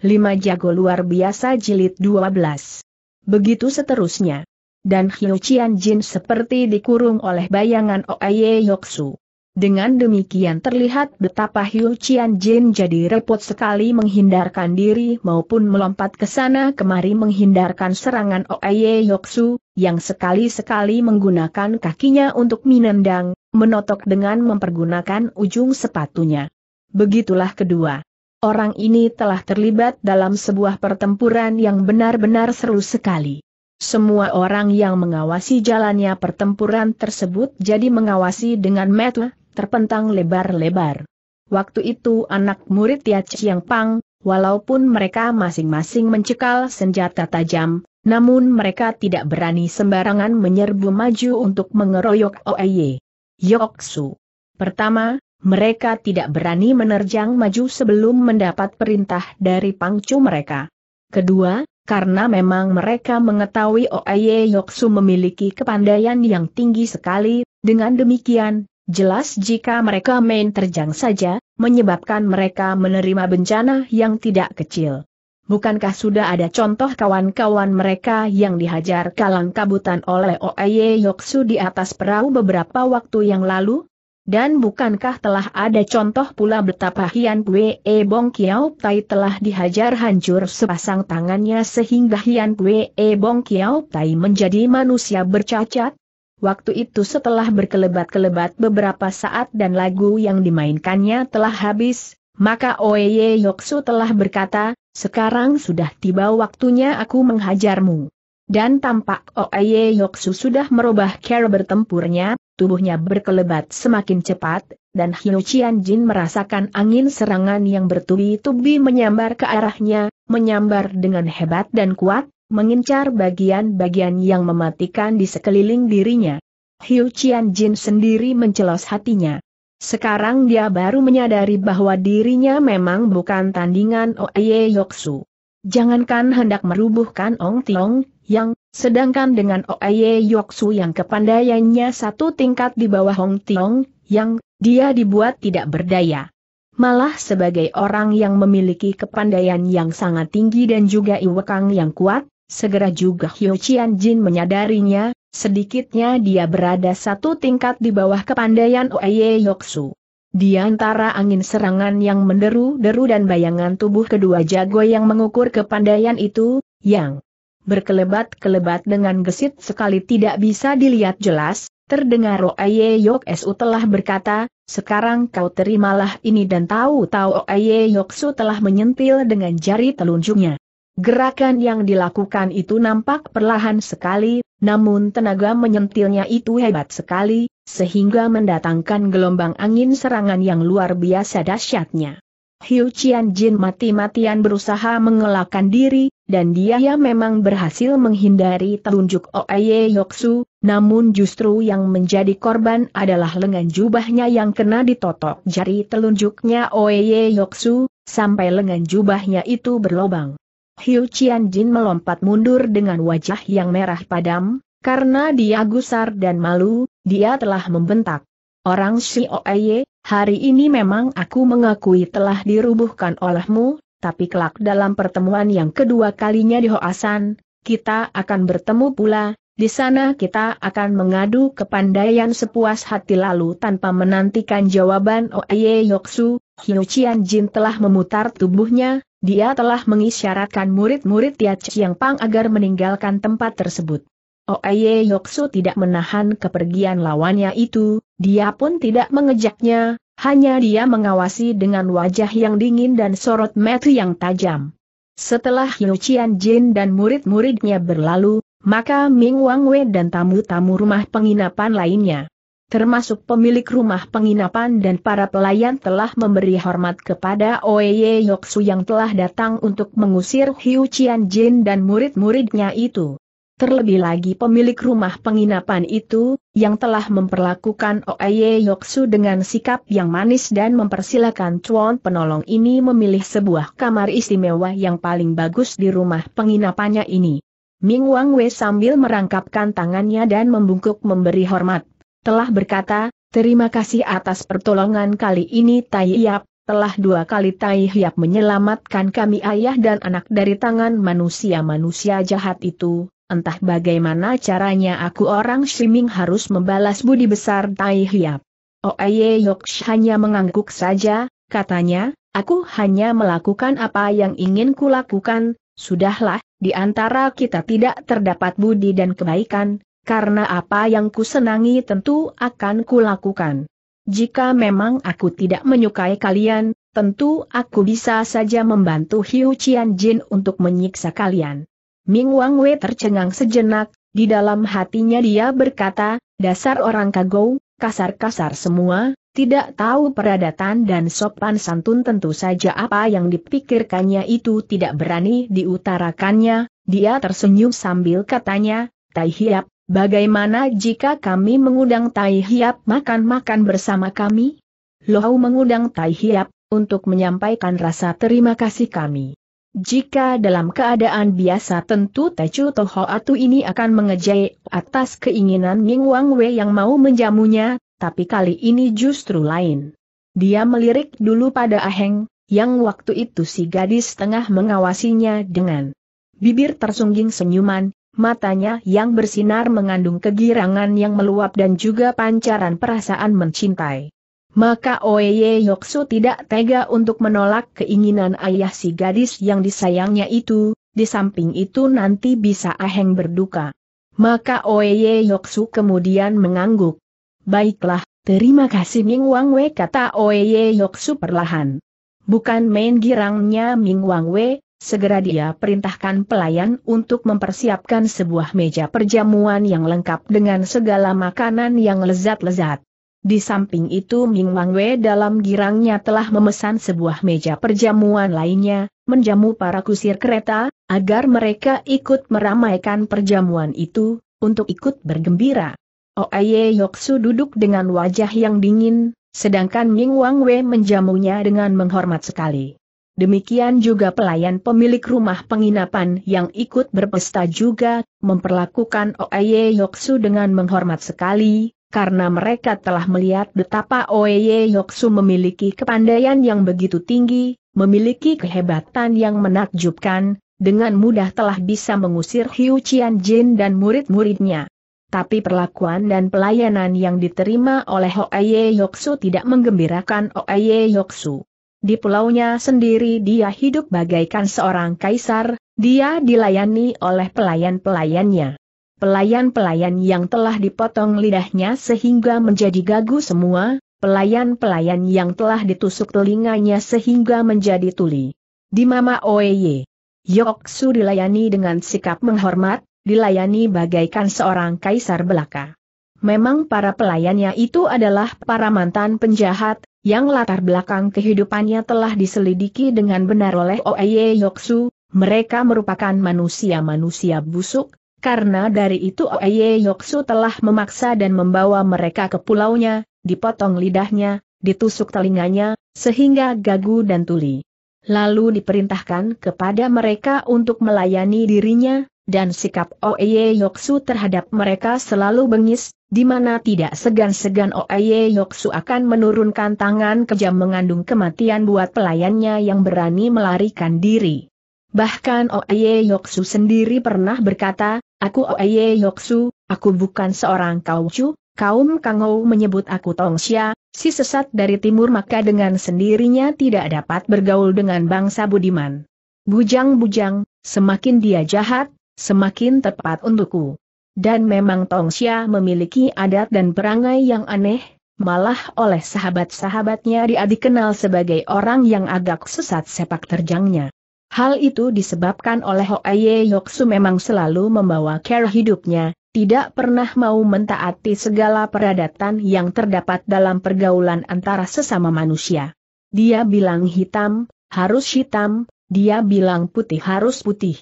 Lima jago luar biasa jilid 12. Begitu seterusnya. Dan Hyocheon Qian Jin seperti dikurung oleh bayangan Oye Yoksu. Dengan demikian terlihat betapa Hyocheon Qian Jin jadi repot sekali menghindarkan diri maupun melompat ke sana kemari menghindarkan serangan Oye Yoksu, yang sekali-sekali menggunakan kakinya untuk minendang, menotok dengan mempergunakan ujung sepatunya. Begitulah kedua. Orang ini telah terlibat dalam sebuah pertempuran yang benar-benar seru sekali. Semua orang yang mengawasi jalannya pertempuran tersebut jadi mengawasi dengan metu, terpentang lebar-lebar. Waktu itu anak murid Tia Chiang Pang, walaupun mereka masing-masing mencekal senjata tajam, namun mereka tidak berani sembarangan menyerbu maju untuk mengeroyok Oeye. Yoksu. Pertama, mereka tidak berani menerjang maju sebelum mendapat perintah dari pangcu mereka. Kedua, karena memang mereka mengetahui Oaye Yoksu memiliki kepandaian yang tinggi sekali, dengan demikian, jelas jika mereka main terjang saja, menyebabkan mereka menerima bencana yang tidak kecil. Bukankah sudah ada contoh kawan-kawan mereka yang dihajar kalang kabutan oleh Oaye Yoksu di atas perahu beberapa waktu yang lalu? Dan bukankah telah ada contoh pula betapa Hian Kue E Bong Kiao Tai telah dihajar hancur sepasang tangannya sehingga Hian Kue E Bong Kiao Tai menjadi manusia bercacat? Waktu itu setelah berkelebat-kelebat beberapa saat dan lagu yang dimainkannya telah habis, maka Oeye Yoksu telah berkata, sekarang sudah tiba waktunya aku menghajarmu. Dan tampak Oeye Yoksu sudah merubah cara bertempurnya, tubuhnya berkelebat semakin cepat, dan Hyo Qian Jin merasakan angin serangan yang bertubi-tubi menyambar ke arahnya, menyambar dengan hebat dan kuat, mengincar bagian-bagian yang mematikan di sekeliling dirinya. Hyo Qian Jin sendiri mencelos hatinya. Sekarang dia baru menyadari bahwa dirinya memang bukan tandingan Oeye Yoksu. Jangankan hendak merubuhkan Ong Tiong, yang, sedangkan dengan Oye Yoksu yang kepandaiannya satu tingkat di bawah Hong Tiong, yang, dia dibuat tidak berdaya. Malah sebagai orang yang memiliki kepandaian yang sangat tinggi dan juga iwekang yang kuat, segera juga Hyo Chian Jin menyadarinya, sedikitnya dia berada satu tingkat di bawah kepandaian Oye Yoksu. Di antara angin serangan yang menderu-deru dan bayangan tubuh kedua jago yang mengukur kepandaian itu, yang berkelebat-kelebat dengan gesit sekali tidak bisa dilihat jelas, terdengar Roaye Yok Su telah berkata, sekarang kau terimalah ini dan tahu-tahu Roaye Yok Su telah menyentil dengan jari telunjuknya. Gerakan yang dilakukan itu nampak perlahan sekali, namun tenaga menyentilnya itu hebat sekali, sehingga mendatangkan gelombang angin serangan yang luar biasa dahsyatnya. Hiu Qian Jin mati-matian berusaha mengelakkan diri, dan dia ya, memang berhasil menghindari telunjuk Oeye Yoksu, namun justru yang menjadi korban adalah lengan jubahnya yang kena ditotok jari telunjuknya Oeye Yoksu, sampai lengan jubahnya itu berlobang. Hiu Qian Jin melompat mundur dengan wajah yang merah padam, karena dia gusar dan malu, dia telah membentak. Orang si Oeye, hari ini memang aku mengakui telah dirubuhkan olehmu, tapi kelak dalam pertemuan yang kedua kalinya di Hoasan, kita akan bertemu pula, di sana kita akan mengadu kepandaian sepuas hati lalu tanpa menantikan jawaban Oye Yoksu, Hiu Qian Jin telah memutar tubuhnya, dia telah mengisyaratkan murid-murid Tia Chiang Pang agar meninggalkan tempat tersebut. Oye Yoksu tidak menahan kepergian lawannya itu, dia pun tidak mengejaknya, hanya dia mengawasi dengan wajah yang dingin dan sorot mata yang tajam. Setelah Hiu Cian Jin dan murid-muridnya berlalu, maka Ming Wang Wei dan tamu-tamu rumah penginapan lainnya, termasuk pemilik rumah penginapan dan para pelayan telah memberi hormat kepada Oye Yoksu yang telah datang untuk mengusir Hiu Qian Jin dan murid-muridnya itu. Terlebih lagi pemilik rumah penginapan itu, yang telah memperlakukan Oeye Yoksu dengan sikap yang manis dan mempersilahkan cuan penolong ini memilih sebuah kamar istimewa yang paling bagus di rumah penginapannya ini. Ming Wang Wei sambil merangkapkan tangannya dan membungkuk memberi hormat. Telah berkata, terima kasih atas pertolongan kali ini Tai Yap, telah dua kali Tai Yap menyelamatkan kami ayah dan anak dari tangan manusia-manusia jahat itu, Entah bagaimana caranya aku orang Shiming harus membalas budi besar Tai Hiap. Oeye oh, Yoksh hanya mengangguk saja, katanya, aku hanya melakukan apa yang ingin kulakukan, sudahlah, di antara kita tidak terdapat budi dan kebaikan, karena apa yang kusenangi tentu akan kulakukan. Jika memang aku tidak menyukai kalian, tentu aku bisa saja membantu Hiu Qian Jin untuk menyiksa kalian. Ming Wang Wei tercengang sejenak, di dalam hatinya dia berkata, dasar orang kagau, kasar-kasar semua, tidak tahu peradatan dan sopan santun tentu saja apa yang dipikirkannya itu tidak berani diutarakannya, dia tersenyum sambil katanya, Tai Hiap, bagaimana jika kami mengundang Tai Hiap makan-makan bersama kami? Lohau mengundang Tai Hiap, untuk menyampaikan rasa terima kasih kami. Jika dalam keadaan biasa tentu Tecu Toho Atu ini akan mengejai atas keinginan Ning Wang Wei yang mau menjamunya, tapi kali ini justru lain. Dia melirik dulu pada Aheng, yang waktu itu si gadis tengah mengawasinya dengan bibir tersungging senyuman, matanya yang bersinar mengandung kegirangan yang meluap dan juga pancaran perasaan mencintai. Maka Oeye Yoksu tidak tega untuk menolak keinginan ayah si gadis yang disayangnya itu, di samping itu nanti bisa aheng berduka. Maka Oeye Yoksu kemudian mengangguk. Baiklah, terima kasih Ming Wang Wei kata Oeye Yoksu perlahan. Bukan main girangnya Ming Wang Wei, Segera dia perintahkan pelayan untuk mempersiapkan sebuah meja perjamuan yang lengkap dengan segala makanan yang lezat-lezat. Di samping itu Ming Wang Wei dalam girangnya telah memesan sebuah meja perjamuan lainnya, menjamu para kusir kereta, agar mereka ikut meramaikan perjamuan itu, untuk ikut bergembira. Oh Aye Yoksu duduk dengan wajah yang dingin, sedangkan Ming Wang Wei menjamunya dengan menghormat sekali. Demikian juga pelayan pemilik rumah penginapan yang ikut berpesta juga, memperlakukan Oaye Yoksu dengan menghormat sekali, karena mereka telah melihat betapa Oeye Yoksu memiliki kepandaian yang begitu tinggi, memiliki kehebatan yang menakjubkan, dengan mudah telah bisa mengusir Hiu Qian Jin dan murid-muridnya. Tapi perlakuan dan pelayanan yang diterima oleh Oeye Yoksu tidak menggembirakan Oeye Yoksu. Di pulaunya sendiri dia hidup bagaikan seorang kaisar, dia dilayani oleh pelayan-pelayannya pelayan-pelayan yang telah dipotong lidahnya sehingga menjadi gagu semua, pelayan-pelayan yang telah ditusuk telinganya sehingga menjadi tuli. Di Mama Oeye, Yoksu dilayani dengan sikap menghormat, dilayani bagaikan seorang kaisar belaka. Memang para pelayannya itu adalah para mantan penjahat, yang latar belakang kehidupannya telah diselidiki dengan benar oleh Oeye Yoksu, mereka merupakan manusia-manusia busuk, karena dari itu Oye Yoksu telah memaksa dan membawa mereka ke pulaunya, dipotong lidahnya, ditusuk telinganya, sehingga gagu dan tuli. Lalu diperintahkan kepada mereka untuk melayani dirinya, dan sikap Oye Yoksu terhadap mereka selalu bengis, di mana tidak segan-segan Oye Yoksu akan menurunkan tangan kejam mengandung kematian buat pelayannya yang berani melarikan diri. Bahkan Oye Yoksu sendiri pernah berkata, Aku Oye Yoksu, aku bukan seorang kaucu, kaum Kangou menyebut aku Tongxia, si sesat dari timur maka dengan sendirinya tidak dapat bergaul dengan bangsa Budiman. Bujang-bujang, semakin dia jahat, semakin tepat untukku. Dan memang Tongxia memiliki adat dan perangai yang aneh, malah oleh sahabat-sahabatnya dia dikenal sebagai orang yang agak sesat sepak terjangnya. Hal itu disebabkan oleh Hoaye Yoksu memang selalu membawa care hidupnya, tidak pernah mau mentaati segala peradatan yang terdapat dalam pergaulan antara sesama manusia. Dia bilang hitam, harus hitam, dia bilang putih harus putih.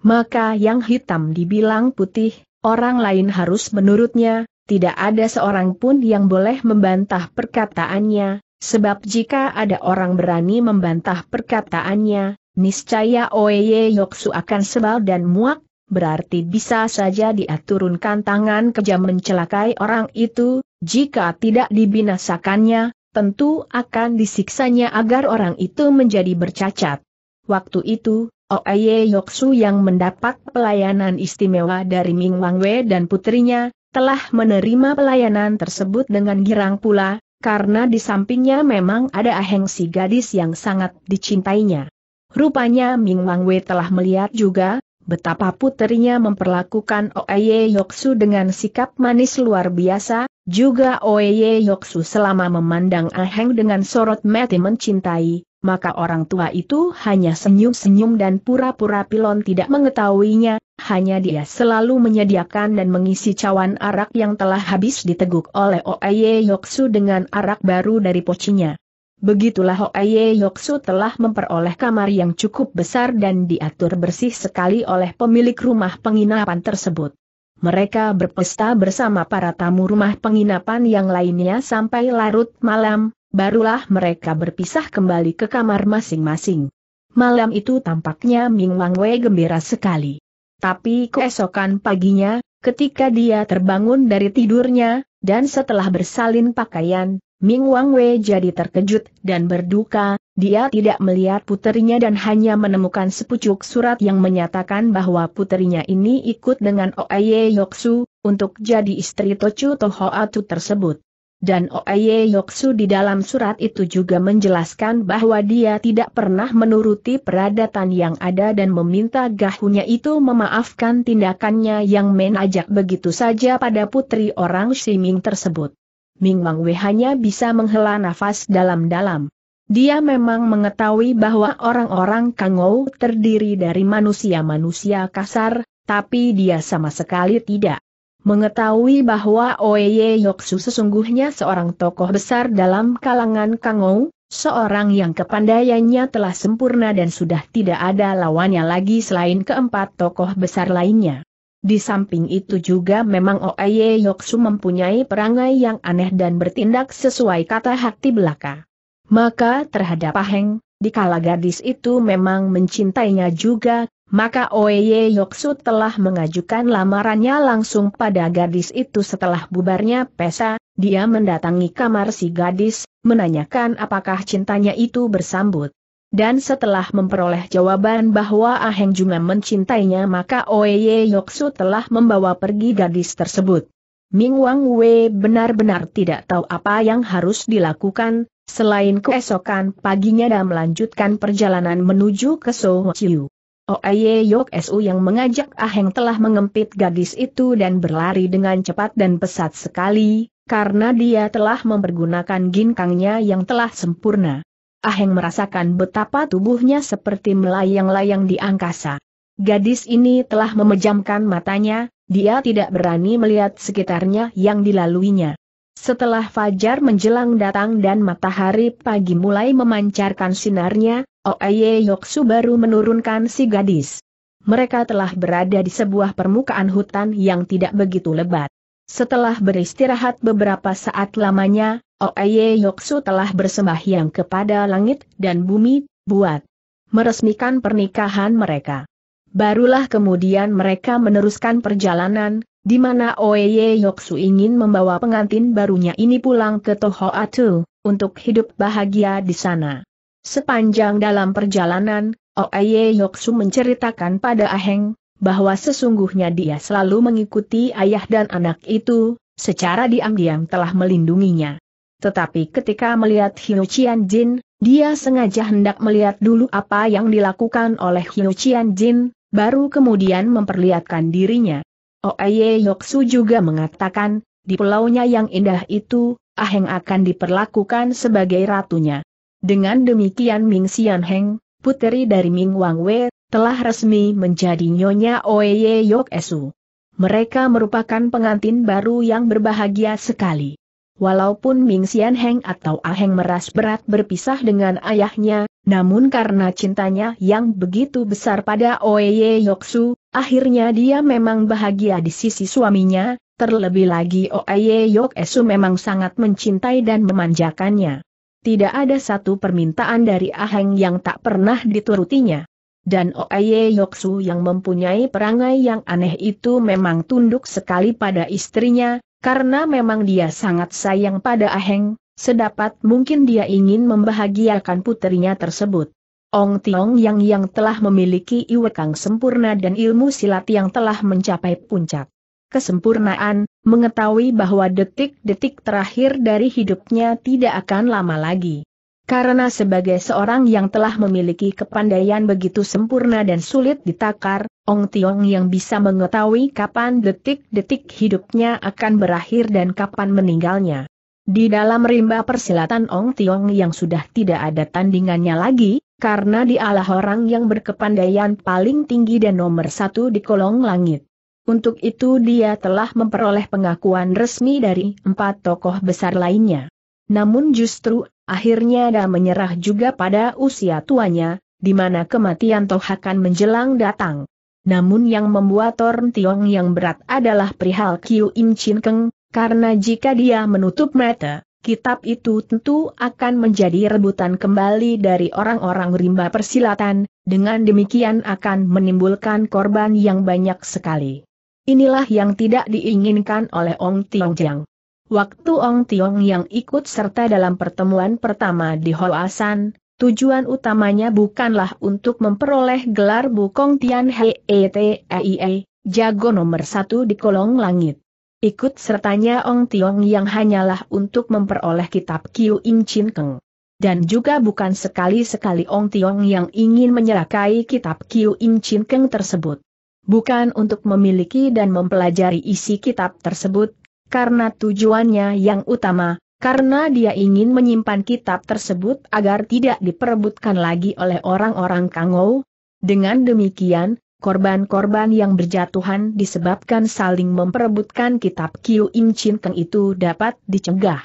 Maka yang hitam dibilang putih, orang lain harus menurutnya, tidak ada seorang pun yang boleh membantah perkataannya, sebab jika ada orang berani membantah perkataannya, Niscaya Oye Yoksu akan sebal dan muak, berarti bisa saja dia turunkan tangan kejam mencelakai orang itu, jika tidak dibinasakannya, tentu akan disiksanya agar orang itu menjadi bercacat. Waktu itu, Oye Yoksu yang mendapat pelayanan istimewa dari Ming Wangwe dan putrinya, telah menerima pelayanan tersebut dengan girang pula, karena di sampingnya memang ada aheng si gadis yang sangat dicintainya. Rupanya Ming Wang Wei telah melihat juga, betapa puterinya memperlakukan Oeye Yoksu dengan sikap manis luar biasa, juga Oeye Yoksu selama memandang Aheng dengan sorot mati mencintai, maka orang tua itu hanya senyum-senyum dan pura-pura pilon tidak mengetahuinya, hanya dia selalu menyediakan dan mengisi cawan arak yang telah habis diteguk oleh Oeye Yoksu dengan arak baru dari pocinya. Begitulah Hoaye Yoksu telah memperoleh kamar yang cukup besar dan diatur bersih sekali oleh pemilik rumah penginapan tersebut. Mereka berpesta bersama para tamu rumah penginapan yang lainnya sampai larut malam, barulah mereka berpisah kembali ke kamar masing-masing. Malam itu tampaknya Ming Wang Wei gembira sekali. Tapi keesokan paginya, ketika dia terbangun dari tidurnya, dan setelah bersalin pakaian, Ming Wang Wei jadi terkejut dan berduka, dia tidak melihat puterinya dan hanya menemukan sepucuk surat yang menyatakan bahwa puterinya ini ikut dengan Oaye Yoksu, untuk jadi istri Tochu Tohoatu tersebut. Dan Oaye Yoksu di dalam surat itu juga menjelaskan bahwa dia tidak pernah menuruti peradatan yang ada dan meminta gahunya itu memaafkan tindakannya yang menajak begitu saja pada putri orang Siming tersebut. Ming Wang Wei hanya bisa menghela nafas dalam-dalam. Dia memang mengetahui bahwa orang-orang Kangou terdiri dari manusia-manusia kasar, tapi dia sama sekali tidak mengetahui bahwa Oeye Yoksu sesungguhnya seorang tokoh besar dalam kalangan Kangou, seorang yang kepandaiannya telah sempurna dan sudah tidak ada lawannya lagi selain keempat tokoh besar lainnya. Di samping itu juga memang Oye Yoksu mempunyai perangai yang aneh dan bertindak sesuai kata hati belaka. Maka terhadap Aheng, dikala gadis itu memang mencintainya juga, maka Oye Yoksu telah mengajukan lamarannya langsung pada gadis itu setelah bubarnya pesa, dia mendatangi kamar si gadis, menanyakan apakah cintanya itu bersambut. Dan setelah memperoleh jawaban bahwa Aheng juga mencintainya maka Oye Yoksu telah membawa pergi gadis tersebut. Ming Wang Wei benar-benar tidak tahu apa yang harus dilakukan, selain keesokan paginya dan melanjutkan perjalanan menuju ke Soo Chiu. Oeye Yok Su yang mengajak Aheng telah mengempit gadis itu dan berlari dengan cepat dan pesat sekali, karena dia telah mempergunakan ginkangnya yang telah sempurna. Aheng merasakan betapa tubuhnya seperti melayang-layang di angkasa. Gadis ini telah memejamkan matanya, dia tidak berani melihat sekitarnya yang dilaluinya. Setelah fajar menjelang datang dan matahari pagi mulai memancarkan sinarnya, Oeye Yoksu baru menurunkan si gadis. Mereka telah berada di sebuah permukaan hutan yang tidak begitu lebat. Setelah beristirahat beberapa saat lamanya, Oeye oh, Yoksu telah bersembahyang kepada langit dan bumi, buat meresmikan pernikahan mereka. Barulah kemudian mereka meneruskan perjalanan, di mana Oeye Yoksu ingin membawa pengantin barunya ini pulang ke Tohoatu, untuk hidup bahagia di sana. Sepanjang dalam perjalanan, Oeye Yoksu menceritakan pada Aheng, bahwa sesungguhnya dia selalu mengikuti ayah dan anak itu, secara diam-diam telah melindunginya. Tetapi ketika melihat Hiu Qian Jin, dia sengaja hendak melihat dulu apa yang dilakukan oleh Hiu Qian Jin, baru kemudian memperlihatkan dirinya. Oeye Yoksu juga mengatakan, di pulaunya yang indah itu, Aheng akan diperlakukan sebagai ratunya. Dengan demikian Ming Xian Heng, puteri dari Ming Wang Wei, telah resmi menjadi Nyonya Oeye Yoksu. Mereka merupakan pengantin baru yang berbahagia sekali. Walaupun Ming Xian Heng atau Aheng meras berat berpisah dengan ayahnya, namun karena cintanya yang begitu besar pada Oye Yoksu, akhirnya dia memang bahagia di sisi suaminya, terlebih lagi Oye Yoksu memang sangat mencintai dan memanjakannya. Tidak ada satu permintaan dari Aheng yang tak pernah diturutinya dan Oye Yoksu yang mempunyai perangai yang aneh itu memang tunduk sekali pada istrinya, karena memang dia sangat sayang pada Aheng, sedapat mungkin dia ingin membahagiakan putrinya tersebut. Ong Tiong Yang yang telah memiliki iwekang sempurna dan ilmu silat yang telah mencapai puncak kesempurnaan, mengetahui bahwa detik-detik terakhir dari hidupnya tidak akan lama lagi. Karena sebagai seorang yang telah memiliki kepandaian begitu sempurna dan sulit ditakar, Ong Tiong yang bisa mengetahui kapan detik-detik hidupnya akan berakhir dan kapan meninggalnya. Di dalam rimba persilatan Ong Tiong yang sudah tidak ada tandingannya lagi, karena dialah orang yang berkepandaian paling tinggi dan nomor satu di kolong langit. Untuk itu dia telah memperoleh pengakuan resmi dari empat tokoh besar lainnya. Namun justru Akhirnya ada menyerah juga pada usia tuanya, di mana kematian Toh akan menjelang datang. Namun yang membuat Torn Tiong yang berat adalah perihal Kiu Im Chin Keng, karena jika dia menutup mata, kitab itu tentu akan menjadi rebutan kembali dari orang-orang rimba persilatan, dengan demikian akan menimbulkan korban yang banyak sekali. Inilah yang tidak diinginkan oleh Ong Tiong Jiang. Waktu Ong Tiong yang ikut serta dalam pertemuan pertama di Hoasan, tujuan utamanya bukanlah untuk memperoleh gelar Bukong Tian Hei e Tei jago nomor satu di kolong langit. Ikut sertanya Ong Tiong yang hanyalah untuk memperoleh kitab Kiu Ing Chin Keng. Dan juga bukan sekali-sekali Ong Tiong yang ingin menyerakai kitab Kiu Ing Chin Keng tersebut. Bukan untuk memiliki dan mempelajari isi kitab tersebut, karena tujuannya yang utama, karena dia ingin menyimpan kitab tersebut agar tidak diperebutkan lagi oleh orang-orang Kangou. Dengan demikian, korban-korban yang berjatuhan disebabkan saling memperebutkan kitab Kiu Im Chin Keng itu dapat dicegah.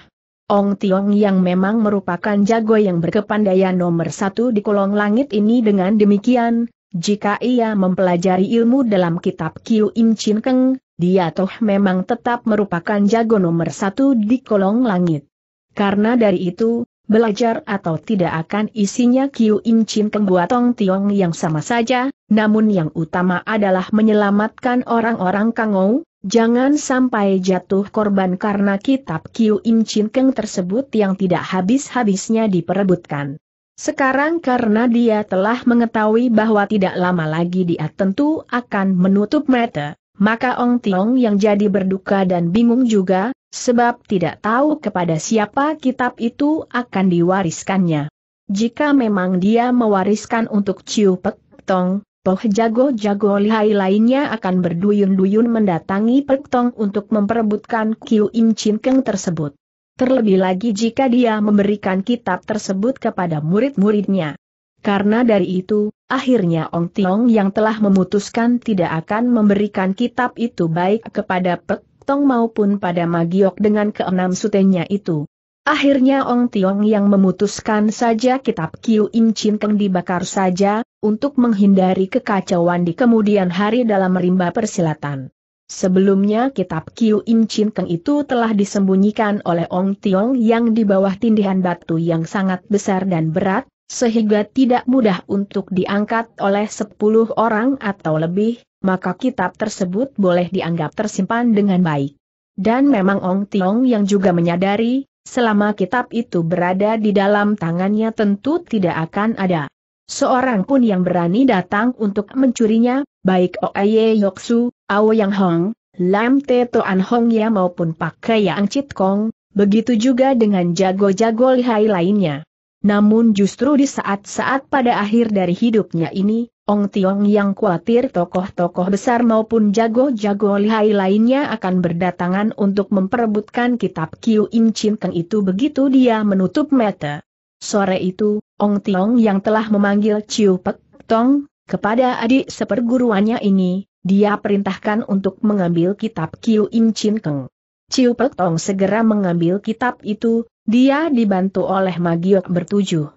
Ong Tiong yang memang merupakan jago yang berkepandaian nomor satu di kolong langit ini dengan demikian, jika ia mempelajari ilmu dalam kitab Kiu Im Chin Keng, dia toh memang tetap merupakan jago nomor satu di kolong langit. Karena dari itu, belajar atau tidak akan isinya Kiu In Chin Kembuatong Tiong yang sama saja, namun yang utama adalah menyelamatkan orang-orang Kangou, Jangan sampai jatuh korban karena kitab Kiu In Chin Keng tersebut yang tidak habis-habisnya diperebutkan. Sekarang karena dia telah mengetahui bahwa tidak lama lagi dia tentu akan menutup mata, maka Ong Tiong yang jadi berduka dan bingung juga, sebab tidak tahu kepada siapa kitab itu akan diwariskannya. Jika memang dia mewariskan untuk Ciu Pek Tong, Poh jago-jago lihai lainnya akan berduyun-duyun mendatangi Pek Tong untuk memperebutkan Kiu Im Chin Keng tersebut. Terlebih lagi jika dia memberikan kitab tersebut kepada murid-muridnya. Karena dari itu, akhirnya Ong Tiong yang telah memutuskan tidak akan memberikan kitab itu baik kepada Pek Tong maupun pada Magiok dengan keenam sutenya itu. Akhirnya Ong Tiong yang memutuskan saja kitab Kiu Im Chin Keng dibakar saja, untuk menghindari kekacauan di kemudian hari dalam rimba persilatan. Sebelumnya kitab Kiu Im Chin Keng itu telah disembunyikan oleh Ong Tiong yang di bawah tindihan batu yang sangat besar dan berat, sehingga tidak mudah untuk diangkat oleh 10 orang atau lebih, maka kitab tersebut boleh dianggap tersimpan dengan baik. Dan memang Ong Tiong yang juga menyadari, selama kitab itu berada di dalam tangannya tentu tidak akan ada seorang pun yang berani datang untuk mencurinya, baik Oye Yoksu, Yang Hong, Lam Te Toan Hong Ya maupun Pak Kaya Ang Cit Kong, begitu juga dengan jago-jago lihai lainnya. Namun justru di saat-saat pada akhir dari hidupnya ini, Ong Tiong yang khawatir tokoh-tokoh besar maupun jago-jago lihai lainnya akan berdatangan untuk memperebutkan kitab Kiu Im Chin Keng itu begitu dia menutup mata. Sore itu, Ong Tiong yang telah memanggil Chiu Pek Tong, kepada adik seperguruannya ini, dia perintahkan untuk mengambil kitab Kiu Im Chin Keng. Ciu Pek Tong segera mengambil kitab itu, dia dibantu oleh Magiok bertujuh.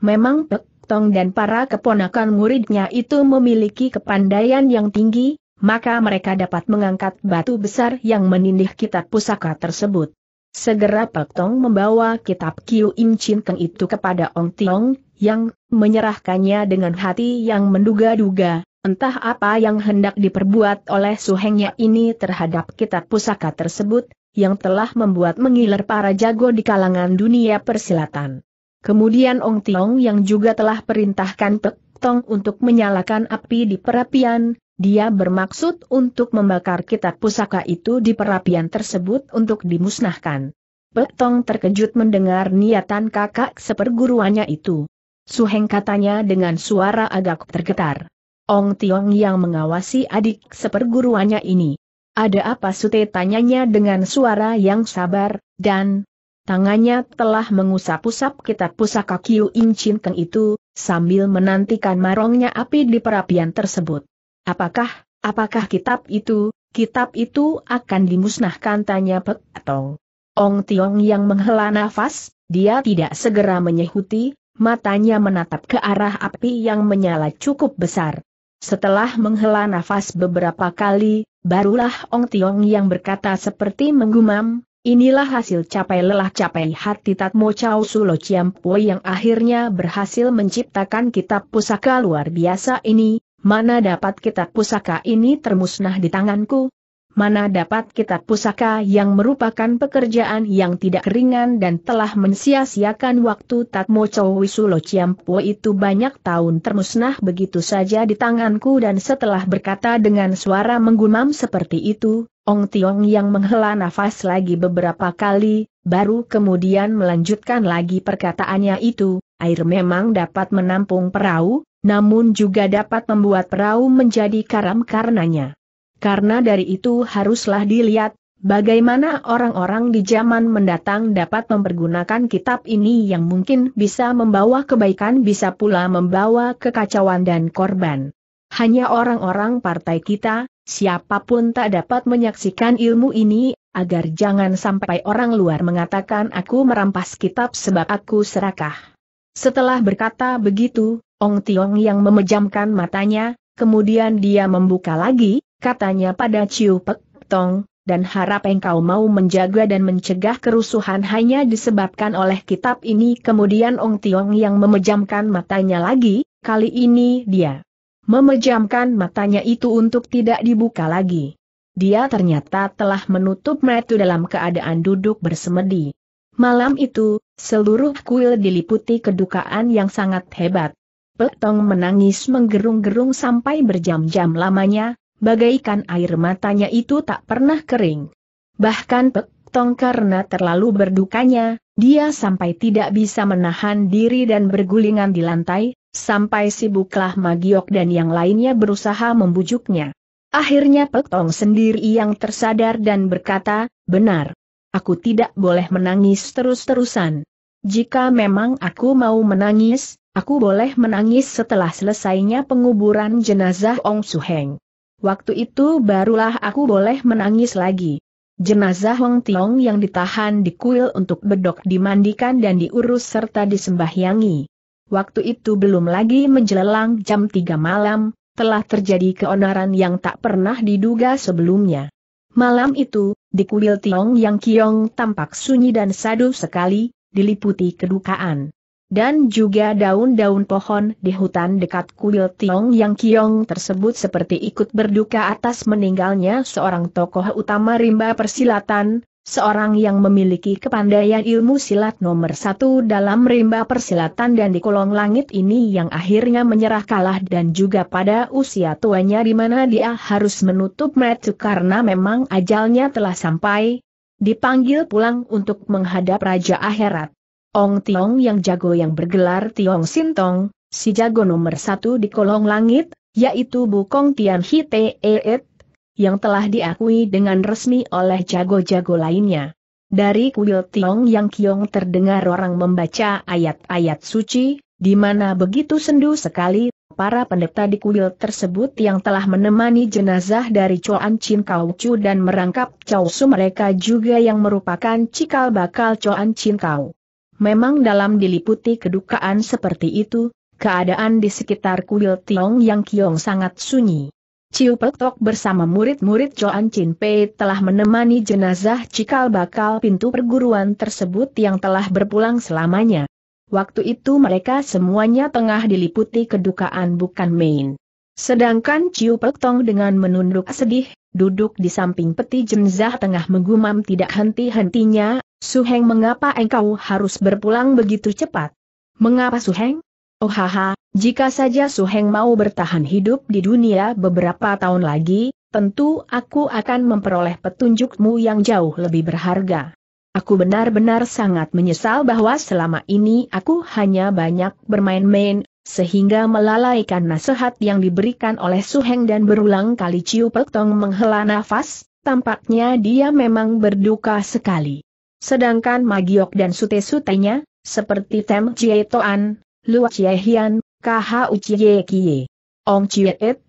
Memang Pek Tong dan para keponakan muridnya itu memiliki kepandaian yang tinggi, maka mereka dapat mengangkat batu besar yang menindih kitab pusaka tersebut. Segera Pek Tong membawa kitab Kiu Im Chin Keng itu kepada Ong Tiong, yang menyerahkannya dengan hati yang menduga-duga, entah apa yang hendak diperbuat oleh suhengnya ini terhadap kitab pusaka tersebut, yang telah membuat mengiler para jago di kalangan dunia persilatan. Kemudian Ong Tiong yang juga telah perintahkan Pek Tong untuk menyalakan api di perapian, dia bermaksud untuk membakar kitab pusaka itu di perapian tersebut untuk dimusnahkan. Pek Tong terkejut mendengar niatan kakak seperguruannya itu. Suheng katanya dengan suara agak tergetar. Ong Tiong yang mengawasi adik seperguruannya ini ada apa Sute tanyanya dengan suara yang sabar, dan tangannya telah mengusap-usap kitab pusaka Kiu In Chin Keng itu, sambil menantikan marongnya api di perapian tersebut. Apakah, apakah kitab itu, kitab itu akan dimusnahkan tanya Pek atau Ong Tiong yang menghela nafas, dia tidak segera menyehuti, matanya menatap ke arah api yang menyala cukup besar. Setelah menghela nafas beberapa kali, barulah Ong Tiong yang berkata seperti menggumam, Inilah hasil capai lelah capai hati Tatmo Chow Sulo Pui yang akhirnya berhasil menciptakan kitab pusaka luar biasa ini, mana dapat kitab pusaka ini termusnah di tanganku, mana dapat kitab pusaka yang merupakan pekerjaan yang tidak ringan dan telah mensia-siakan waktu Tatmo Wisulo Ciampo itu banyak tahun termusnah begitu saja di tanganku dan setelah berkata dengan suara menggumam seperti itu, Ong Tiong yang menghela nafas lagi beberapa kali, baru kemudian melanjutkan lagi perkataannya itu, air memang dapat menampung perahu, namun juga dapat membuat perahu menjadi karam karenanya. Karena dari itu haruslah dilihat, bagaimana orang-orang di zaman mendatang dapat mempergunakan kitab ini yang mungkin bisa membawa kebaikan bisa pula membawa kekacauan dan korban. Hanya orang-orang partai kita, siapapun tak dapat menyaksikan ilmu ini, agar jangan sampai orang luar mengatakan aku merampas kitab sebab aku serakah. Setelah berkata begitu, Ong Tiong yang memejamkan matanya, kemudian dia membuka lagi, katanya pada Ciu Pek Tong, dan harap engkau mau menjaga dan mencegah kerusuhan hanya disebabkan oleh kitab ini. Kemudian Ong Tiong yang memejamkan matanya lagi, kali ini dia memejamkan matanya itu untuk tidak dibuka lagi. Dia ternyata telah menutup metu dalam keadaan duduk bersemedi. Malam itu, seluruh kuil diliputi kedukaan yang sangat hebat. Petong menangis menggerung-gerung sampai berjam-jam lamanya, bagaikan air matanya itu tak pernah kering. Bahkan Pek Tong karena terlalu berdukanya, dia sampai tidak bisa menahan diri dan bergulingan di lantai, sampai sibuklah Magiok dan yang lainnya berusaha membujuknya. Akhirnya Pek Tong sendiri yang tersadar dan berkata, benar. Aku tidak boleh menangis terus-terusan. Jika memang aku mau menangis, aku boleh menangis setelah selesainya penguburan jenazah Ong Suheng. Waktu itu barulah aku boleh menangis lagi. Jenazah Wang Tiong yang ditahan di kuil untuk bedok dimandikan dan diurus serta disembahyangi. Waktu itu belum lagi menjelang jam 3 malam, telah terjadi keonaran yang tak pernah diduga sebelumnya. Malam itu, di kuil Tiong Yang Kiong tampak sunyi dan sadu sekali, diliputi kedukaan dan juga daun-daun pohon di hutan dekat kuil Tiong Yang Kiong tersebut seperti ikut berduka atas meninggalnya seorang tokoh utama rimba persilatan, seorang yang memiliki kepandaian ilmu silat nomor satu dalam rimba persilatan dan di kolong langit ini yang akhirnya menyerah kalah dan juga pada usia tuanya di mana dia harus menutup metu karena memang ajalnya telah sampai, dipanggil pulang untuk menghadap Raja Akhirat. Ong Tiong yang jago yang bergelar Tiong Sintong, si jago nomor satu di kolong langit, yaitu Bukong Tian Hite Eet, yang telah diakui dengan resmi oleh jago-jago lainnya. Dari kuil Tiong Yang Kiong terdengar orang membaca ayat-ayat suci, di mana begitu sendu sekali, para pendeta di kuil tersebut yang telah menemani jenazah dari Choan Chin Kau Chu dan merangkap Chao Su mereka juga yang merupakan cikal bakal Choan Chin Kau. Memang dalam diliputi kedukaan seperti itu, keadaan di sekitar kuil Tiong Yang Kiong sangat sunyi. Ciu Petok bersama murid-murid Joan Chin Pei telah menemani jenazah cikal bakal pintu perguruan tersebut yang telah berpulang selamanya. Waktu itu mereka semuanya tengah diliputi kedukaan bukan main. Sedangkan Ciu Petong dengan menunduk sedih, duduk di samping peti jenazah tengah menggumam tidak henti-hentinya, Suheng mengapa engkau harus berpulang begitu cepat? Mengapa Suheng? Oh haha, jika saja Suheng mau bertahan hidup di dunia beberapa tahun lagi, tentu aku akan memperoleh petunjukmu yang jauh lebih berharga. Aku benar-benar sangat menyesal bahwa selama ini aku hanya banyak bermain-main, sehingga melalaikan nasihat yang diberikan oleh Suheng dan berulang kali Ciu Petong menghela nafas, tampaknya dia memang berduka sekali. Sedangkan Magiok dan sute-sutenya, seperti Tem Chie Toan, Lu Chie Hian, KHU Chie Kie, Ong Chie Et,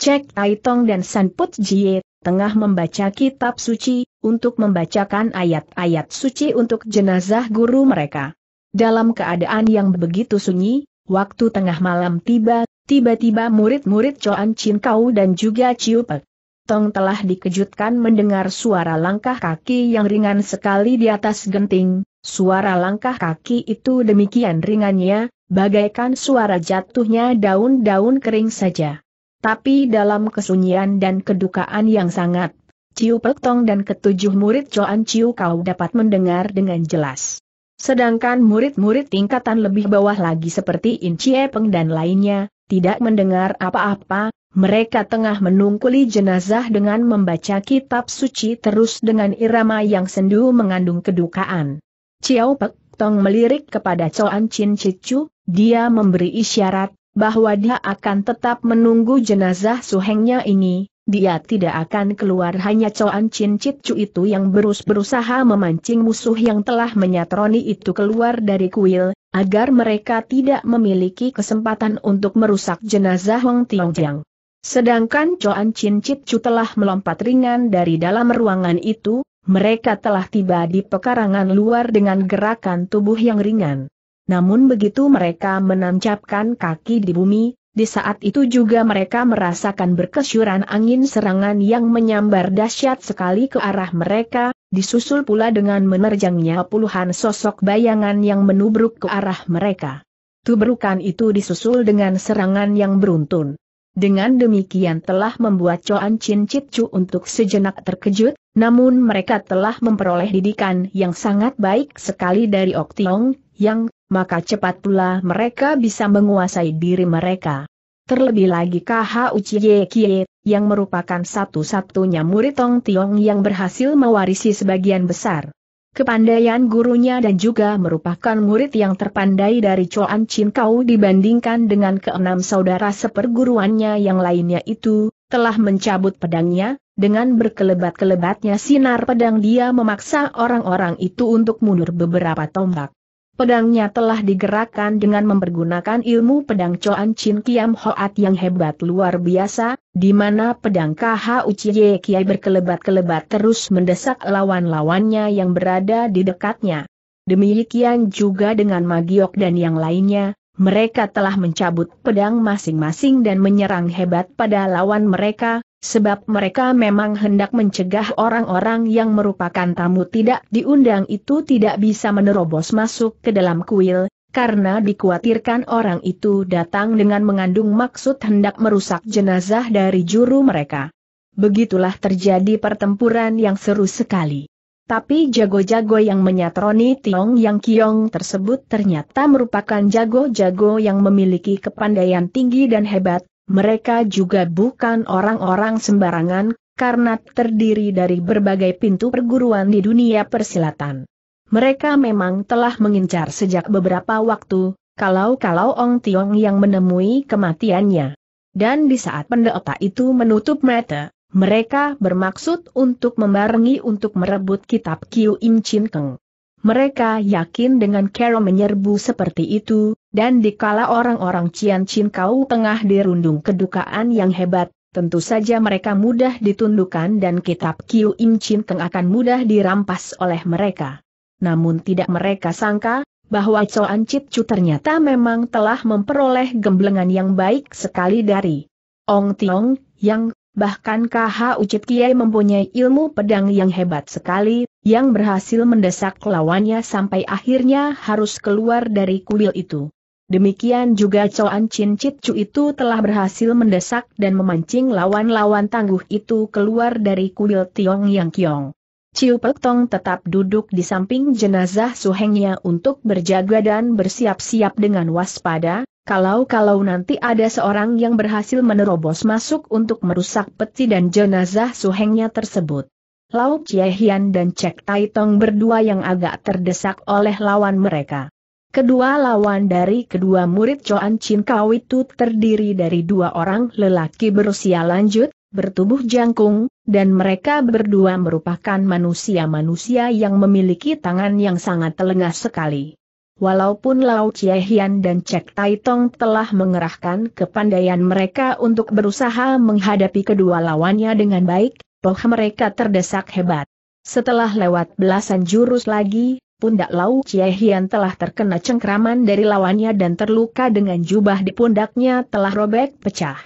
Cek Tai Tong dan San Put Jie, tengah membaca kitab suci, untuk membacakan ayat-ayat suci untuk jenazah guru mereka. Dalam keadaan yang begitu sunyi, waktu tengah malam tiba, tiba-tiba murid-murid Choan Chin Kau dan juga Ciu Pek Tong telah dikejutkan mendengar suara langkah kaki yang ringan sekali di atas genting, suara langkah kaki itu demikian ringannya, bagaikan suara jatuhnya daun-daun kering saja. Tapi dalam kesunyian dan kedukaan yang sangat, Ciu Tong dan ketujuh murid Coan Ciu Kau dapat mendengar dengan jelas. Sedangkan murid-murid tingkatan lebih bawah lagi seperti Incie Peng dan lainnya, tidak mendengar apa-apa, mereka tengah menungkuli jenazah dengan membaca kitab suci terus dengan irama yang sendu mengandung kedukaan. Ciao Pek Tong melirik kepada Choan Chin Chichu, dia memberi isyarat bahwa dia akan tetap menunggu jenazah suhengnya ini, dia tidak akan keluar hanya Choan Chin Chichu itu yang berus berusaha memancing musuh yang telah menyatroni itu keluar dari kuil, agar mereka tidak memiliki kesempatan untuk merusak jenazah Wang Jiang. Sedangkan Coan Chin Chit Chu telah melompat ringan dari dalam ruangan itu, mereka telah tiba di pekarangan luar dengan gerakan tubuh yang ringan. Namun begitu mereka menancapkan kaki di bumi, di saat itu juga mereka merasakan berkesyuran angin serangan yang menyambar dahsyat sekali ke arah mereka, disusul pula dengan menerjangnya puluhan sosok bayangan yang menubruk ke arah mereka. Tubrukan itu disusul dengan serangan yang beruntun. Dengan demikian telah membuat Coan Chin Chit Chu untuk sejenak terkejut, namun mereka telah memperoleh didikan yang sangat baik sekali dari Ok Tiong, yang, maka cepat pula mereka bisa menguasai diri mereka. Terlebih lagi KH Uchiye Kie, yang merupakan satu-satunya murid Ong Tiong yang berhasil mewarisi sebagian besar Kepandaian gurunya dan juga merupakan murid yang terpandai dari Choan Chin Kau dibandingkan dengan keenam saudara seperguruannya yang lainnya itu, telah mencabut pedangnya, dengan berkelebat-kelebatnya sinar pedang dia memaksa orang-orang itu untuk mundur beberapa tombak. Pedangnya telah digerakkan dengan mempergunakan ilmu pedang Coan Chin Kiam Hoat yang hebat luar biasa, di mana pedang KH Uciye Kiai berkelebat-kelebat terus mendesak lawan-lawannya yang berada di dekatnya. Demikian juga dengan Magiok dan yang lainnya, mereka telah mencabut pedang masing-masing dan menyerang hebat pada lawan mereka, sebab mereka memang hendak mencegah orang-orang yang merupakan tamu tidak diundang itu tidak bisa menerobos masuk ke dalam kuil, karena dikhawatirkan orang itu datang dengan mengandung maksud hendak merusak jenazah dari juru mereka. Begitulah terjadi pertempuran yang seru sekali. Tapi jago-jago yang menyatroni Tiong Yang Kiong tersebut ternyata merupakan jago-jago yang memiliki kepandaian tinggi dan hebat, mereka juga bukan orang-orang sembarangan, karena terdiri dari berbagai pintu perguruan di dunia persilatan. Mereka memang telah mengincar sejak beberapa waktu, kalau-kalau Ong Tiong yang menemui kematiannya. Dan di saat pendeta itu menutup mata, mereka bermaksud untuk membarengi untuk merebut kitab Kiu Im Chin Keng. Mereka yakin dengan Carol menyerbu seperti itu, dan dikala orang-orang Cian Chin Kau tengah dirundung kedukaan yang hebat, tentu saja mereka mudah ditundukkan dan kitab Kiu Im Chin Keng akan mudah dirampas oleh mereka. Namun tidak mereka sangka, bahwa Coan Chit Chu ternyata memang telah memperoleh gemblengan yang baik sekali dari Ong Tiong, yang bahkan KH Ucit Kiai mempunyai ilmu pedang yang hebat sekali, yang berhasil mendesak lawannya sampai akhirnya harus keluar dari kuil itu. Demikian juga Coan Chin Chit Chu itu telah berhasil mendesak dan memancing lawan-lawan tangguh itu keluar dari kuil Tiong Yang Kiong. Ciu Pek Tong tetap duduk di samping jenazah Su Hengnya untuk berjaga dan bersiap-siap dengan waspada, kalau-kalau nanti ada seorang yang berhasil menerobos masuk untuk merusak peti dan jenazah Su Hengnya tersebut. Lau Chiehian dan Cek Taitong berdua yang agak terdesak oleh lawan mereka. Kedua lawan dari kedua murid Choan Chin Kau itu terdiri dari dua orang lelaki berusia lanjut, bertubuh jangkung, dan mereka berdua merupakan manusia-manusia yang memiliki tangan yang sangat lengah sekali. Walaupun Lau Chiehian dan Cek Taitong telah mengerahkan kepandaian mereka untuk berusaha menghadapi kedua lawannya dengan baik, Poh mereka terdesak hebat. Setelah lewat belasan jurus lagi, pundak Lau Chie telah terkena cengkraman dari lawannya dan terluka dengan jubah di pundaknya telah robek pecah.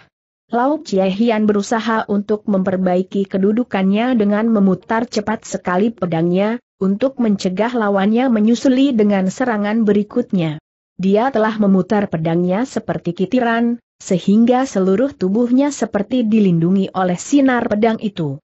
Lau Chie berusaha untuk memperbaiki kedudukannya dengan memutar cepat sekali pedangnya, untuk mencegah lawannya menyusuli dengan serangan berikutnya. Dia telah memutar pedangnya seperti kitiran, sehingga seluruh tubuhnya seperti dilindungi oleh sinar pedang itu.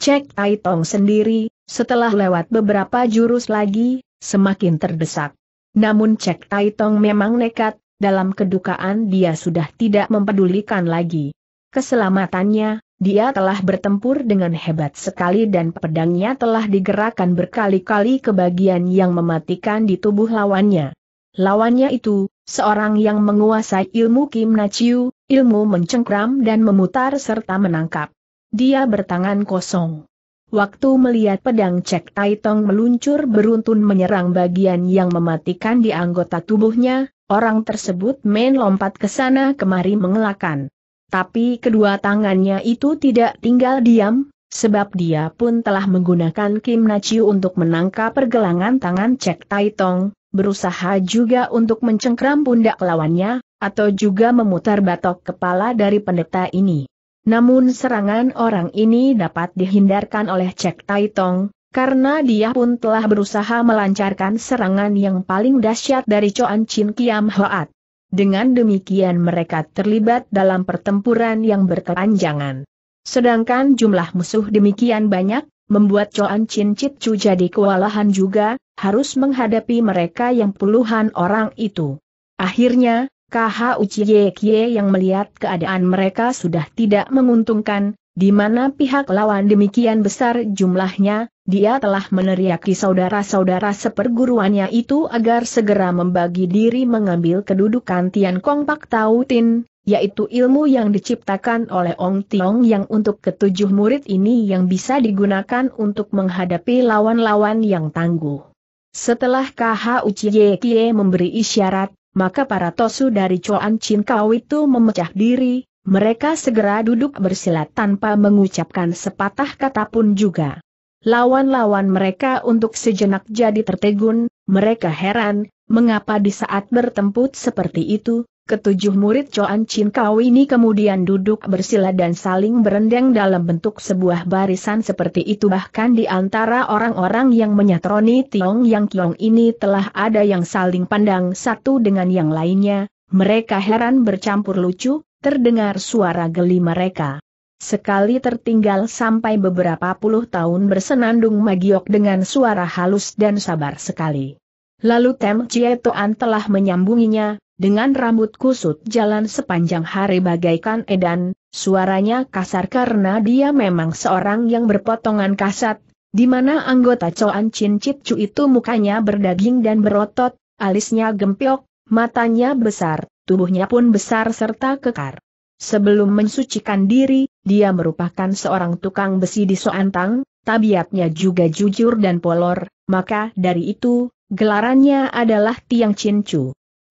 Cek Tai Tong sendiri, setelah lewat beberapa jurus lagi, semakin terdesak. Namun Cek Tai Tong memang nekat, dalam kedukaan dia sudah tidak mempedulikan lagi. Keselamatannya, dia telah bertempur dengan hebat sekali dan pedangnya telah digerakkan berkali-kali ke bagian yang mematikan di tubuh lawannya. Lawannya itu, seorang yang menguasai ilmu Kim Naciu, ilmu mencengkram dan memutar serta menangkap. Dia bertangan kosong. Waktu melihat pedang Cek Taitong meluncur beruntun menyerang bagian yang mematikan di anggota tubuhnya, orang tersebut main lompat ke sana kemari mengelakan. Tapi kedua tangannya itu tidak tinggal diam, sebab dia pun telah menggunakan Kim Naciu untuk menangkap pergelangan tangan Cek Taitong, berusaha juga untuk mencengkram pundak lawannya, atau juga memutar batok kepala dari pendeta ini namun serangan orang ini dapat dihindarkan oleh Cek Taitong, karena dia pun telah berusaha melancarkan serangan yang paling dahsyat dari Coan Chin Kiam Hoat. Dengan demikian mereka terlibat dalam pertempuran yang berkepanjangan. Sedangkan jumlah musuh demikian banyak, membuat Coan Chin Chit Chu jadi kewalahan juga, harus menghadapi mereka yang puluhan orang itu. Akhirnya, KH Uchiye yang melihat keadaan mereka sudah tidak menguntungkan, di mana pihak lawan demikian besar jumlahnya, dia telah meneriaki saudara-saudara seperguruannya itu agar segera membagi diri mengambil kedudukan Tian Kong Pak Tau Tin, yaitu ilmu yang diciptakan oleh Ong Tiong yang untuk ketujuh murid ini yang bisa digunakan untuk menghadapi lawan-lawan yang tangguh. Setelah KH Uchiye Kie memberi isyarat, maka para tosu dari Chuan Chin Kau itu memecah diri, mereka segera duduk bersila tanpa mengucapkan sepatah kata pun juga. Lawan-lawan mereka untuk sejenak jadi tertegun, mereka heran, mengapa di saat bertempur seperti itu, ketujuh murid Coan Chin Kau ini kemudian duduk bersila dan saling berendang dalam bentuk sebuah barisan seperti itu bahkan di antara orang-orang yang menyatroni Tiong Yang Kiong ini telah ada yang saling pandang satu dengan yang lainnya, mereka heran bercampur lucu, terdengar suara geli mereka. Sekali tertinggal sampai beberapa puluh tahun bersenandung Magiok dengan suara halus dan sabar sekali. Lalu Tem Cietoan telah menyambunginya, dengan rambut kusut jalan sepanjang hari bagaikan edan, suaranya kasar karena dia memang seorang yang berpotongan kasat, di mana anggota Coan Chin Chit itu mukanya berdaging dan berotot, alisnya gempiok, matanya besar, tubuhnya pun besar serta kekar. Sebelum mensucikan diri, dia merupakan seorang tukang besi di Soantang, tabiatnya juga jujur dan polor, maka dari itu, gelarannya adalah Tiang Chin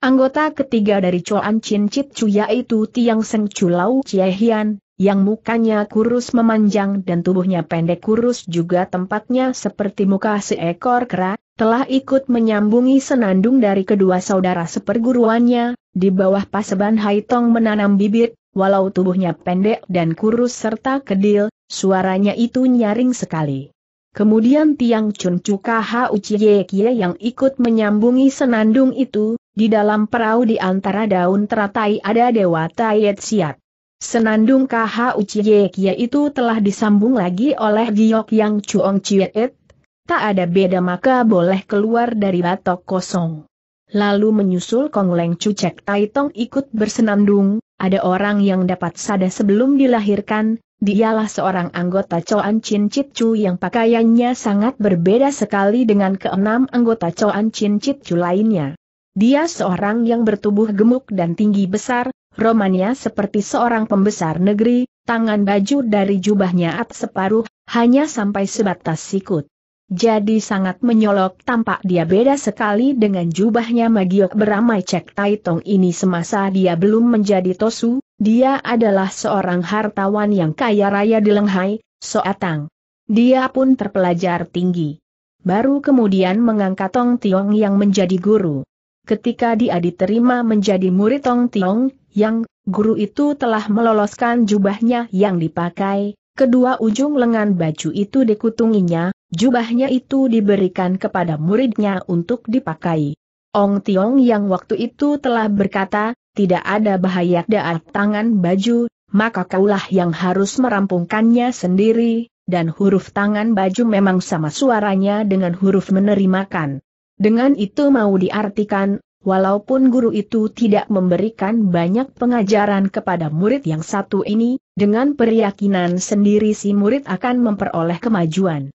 Anggota ketiga dari Coan Chin Chit Chu yaitu Tiang Seng Chu Lau yang mukanya kurus memanjang dan tubuhnya pendek kurus juga tempatnya seperti muka seekor kera, telah ikut menyambungi senandung dari kedua saudara seperguruannya, di bawah paseban Haitong menanam bibit, Walau tubuhnya pendek dan kurus serta kedil, suaranya itu nyaring sekali. Kemudian Tiang Chun Cuka Kie yang ikut menyambungi senandung itu, di dalam perahu di antara daun teratai ada Dewa Tayet Siat. Senandung Kha Uciye itu telah disambung lagi oleh Giok Yang Chuong Chiet, tak ada beda maka boleh keluar dari batok kosong lalu menyusul Kong Leng Chu Cek Tai Tong ikut bersenandung, ada orang yang dapat sada sebelum dilahirkan, dialah seorang anggota Coan Chin Chit Chu yang pakaiannya sangat berbeda sekali dengan keenam anggota Coan Chin Chit Chu lainnya. Dia seorang yang bertubuh gemuk dan tinggi besar, romannya seperti seorang pembesar negeri, tangan baju dari jubahnya at separuh, hanya sampai sebatas sikut. Jadi sangat menyolok tampak dia beda sekali dengan jubahnya Magiok beramai Cek tai tong ini semasa dia belum menjadi Tosu, dia adalah seorang hartawan yang kaya raya di Lenghai, Soatang. Dia pun terpelajar tinggi. Baru kemudian mengangkat Tong Tiong yang menjadi guru. Ketika dia diterima menjadi murid Tong Tiong, yang guru itu telah meloloskan jubahnya yang dipakai, kedua ujung lengan baju itu dikutunginya, Jubahnya itu diberikan kepada muridnya untuk dipakai. Ong Tiong yang waktu itu telah berkata, tidak ada bahaya daat tangan baju, maka kaulah yang harus merampungkannya sendiri, dan huruf tangan baju memang sama suaranya dengan huruf menerimakan. Dengan itu mau diartikan, walaupun guru itu tidak memberikan banyak pengajaran kepada murid yang satu ini, dengan peryakinan sendiri si murid akan memperoleh kemajuan.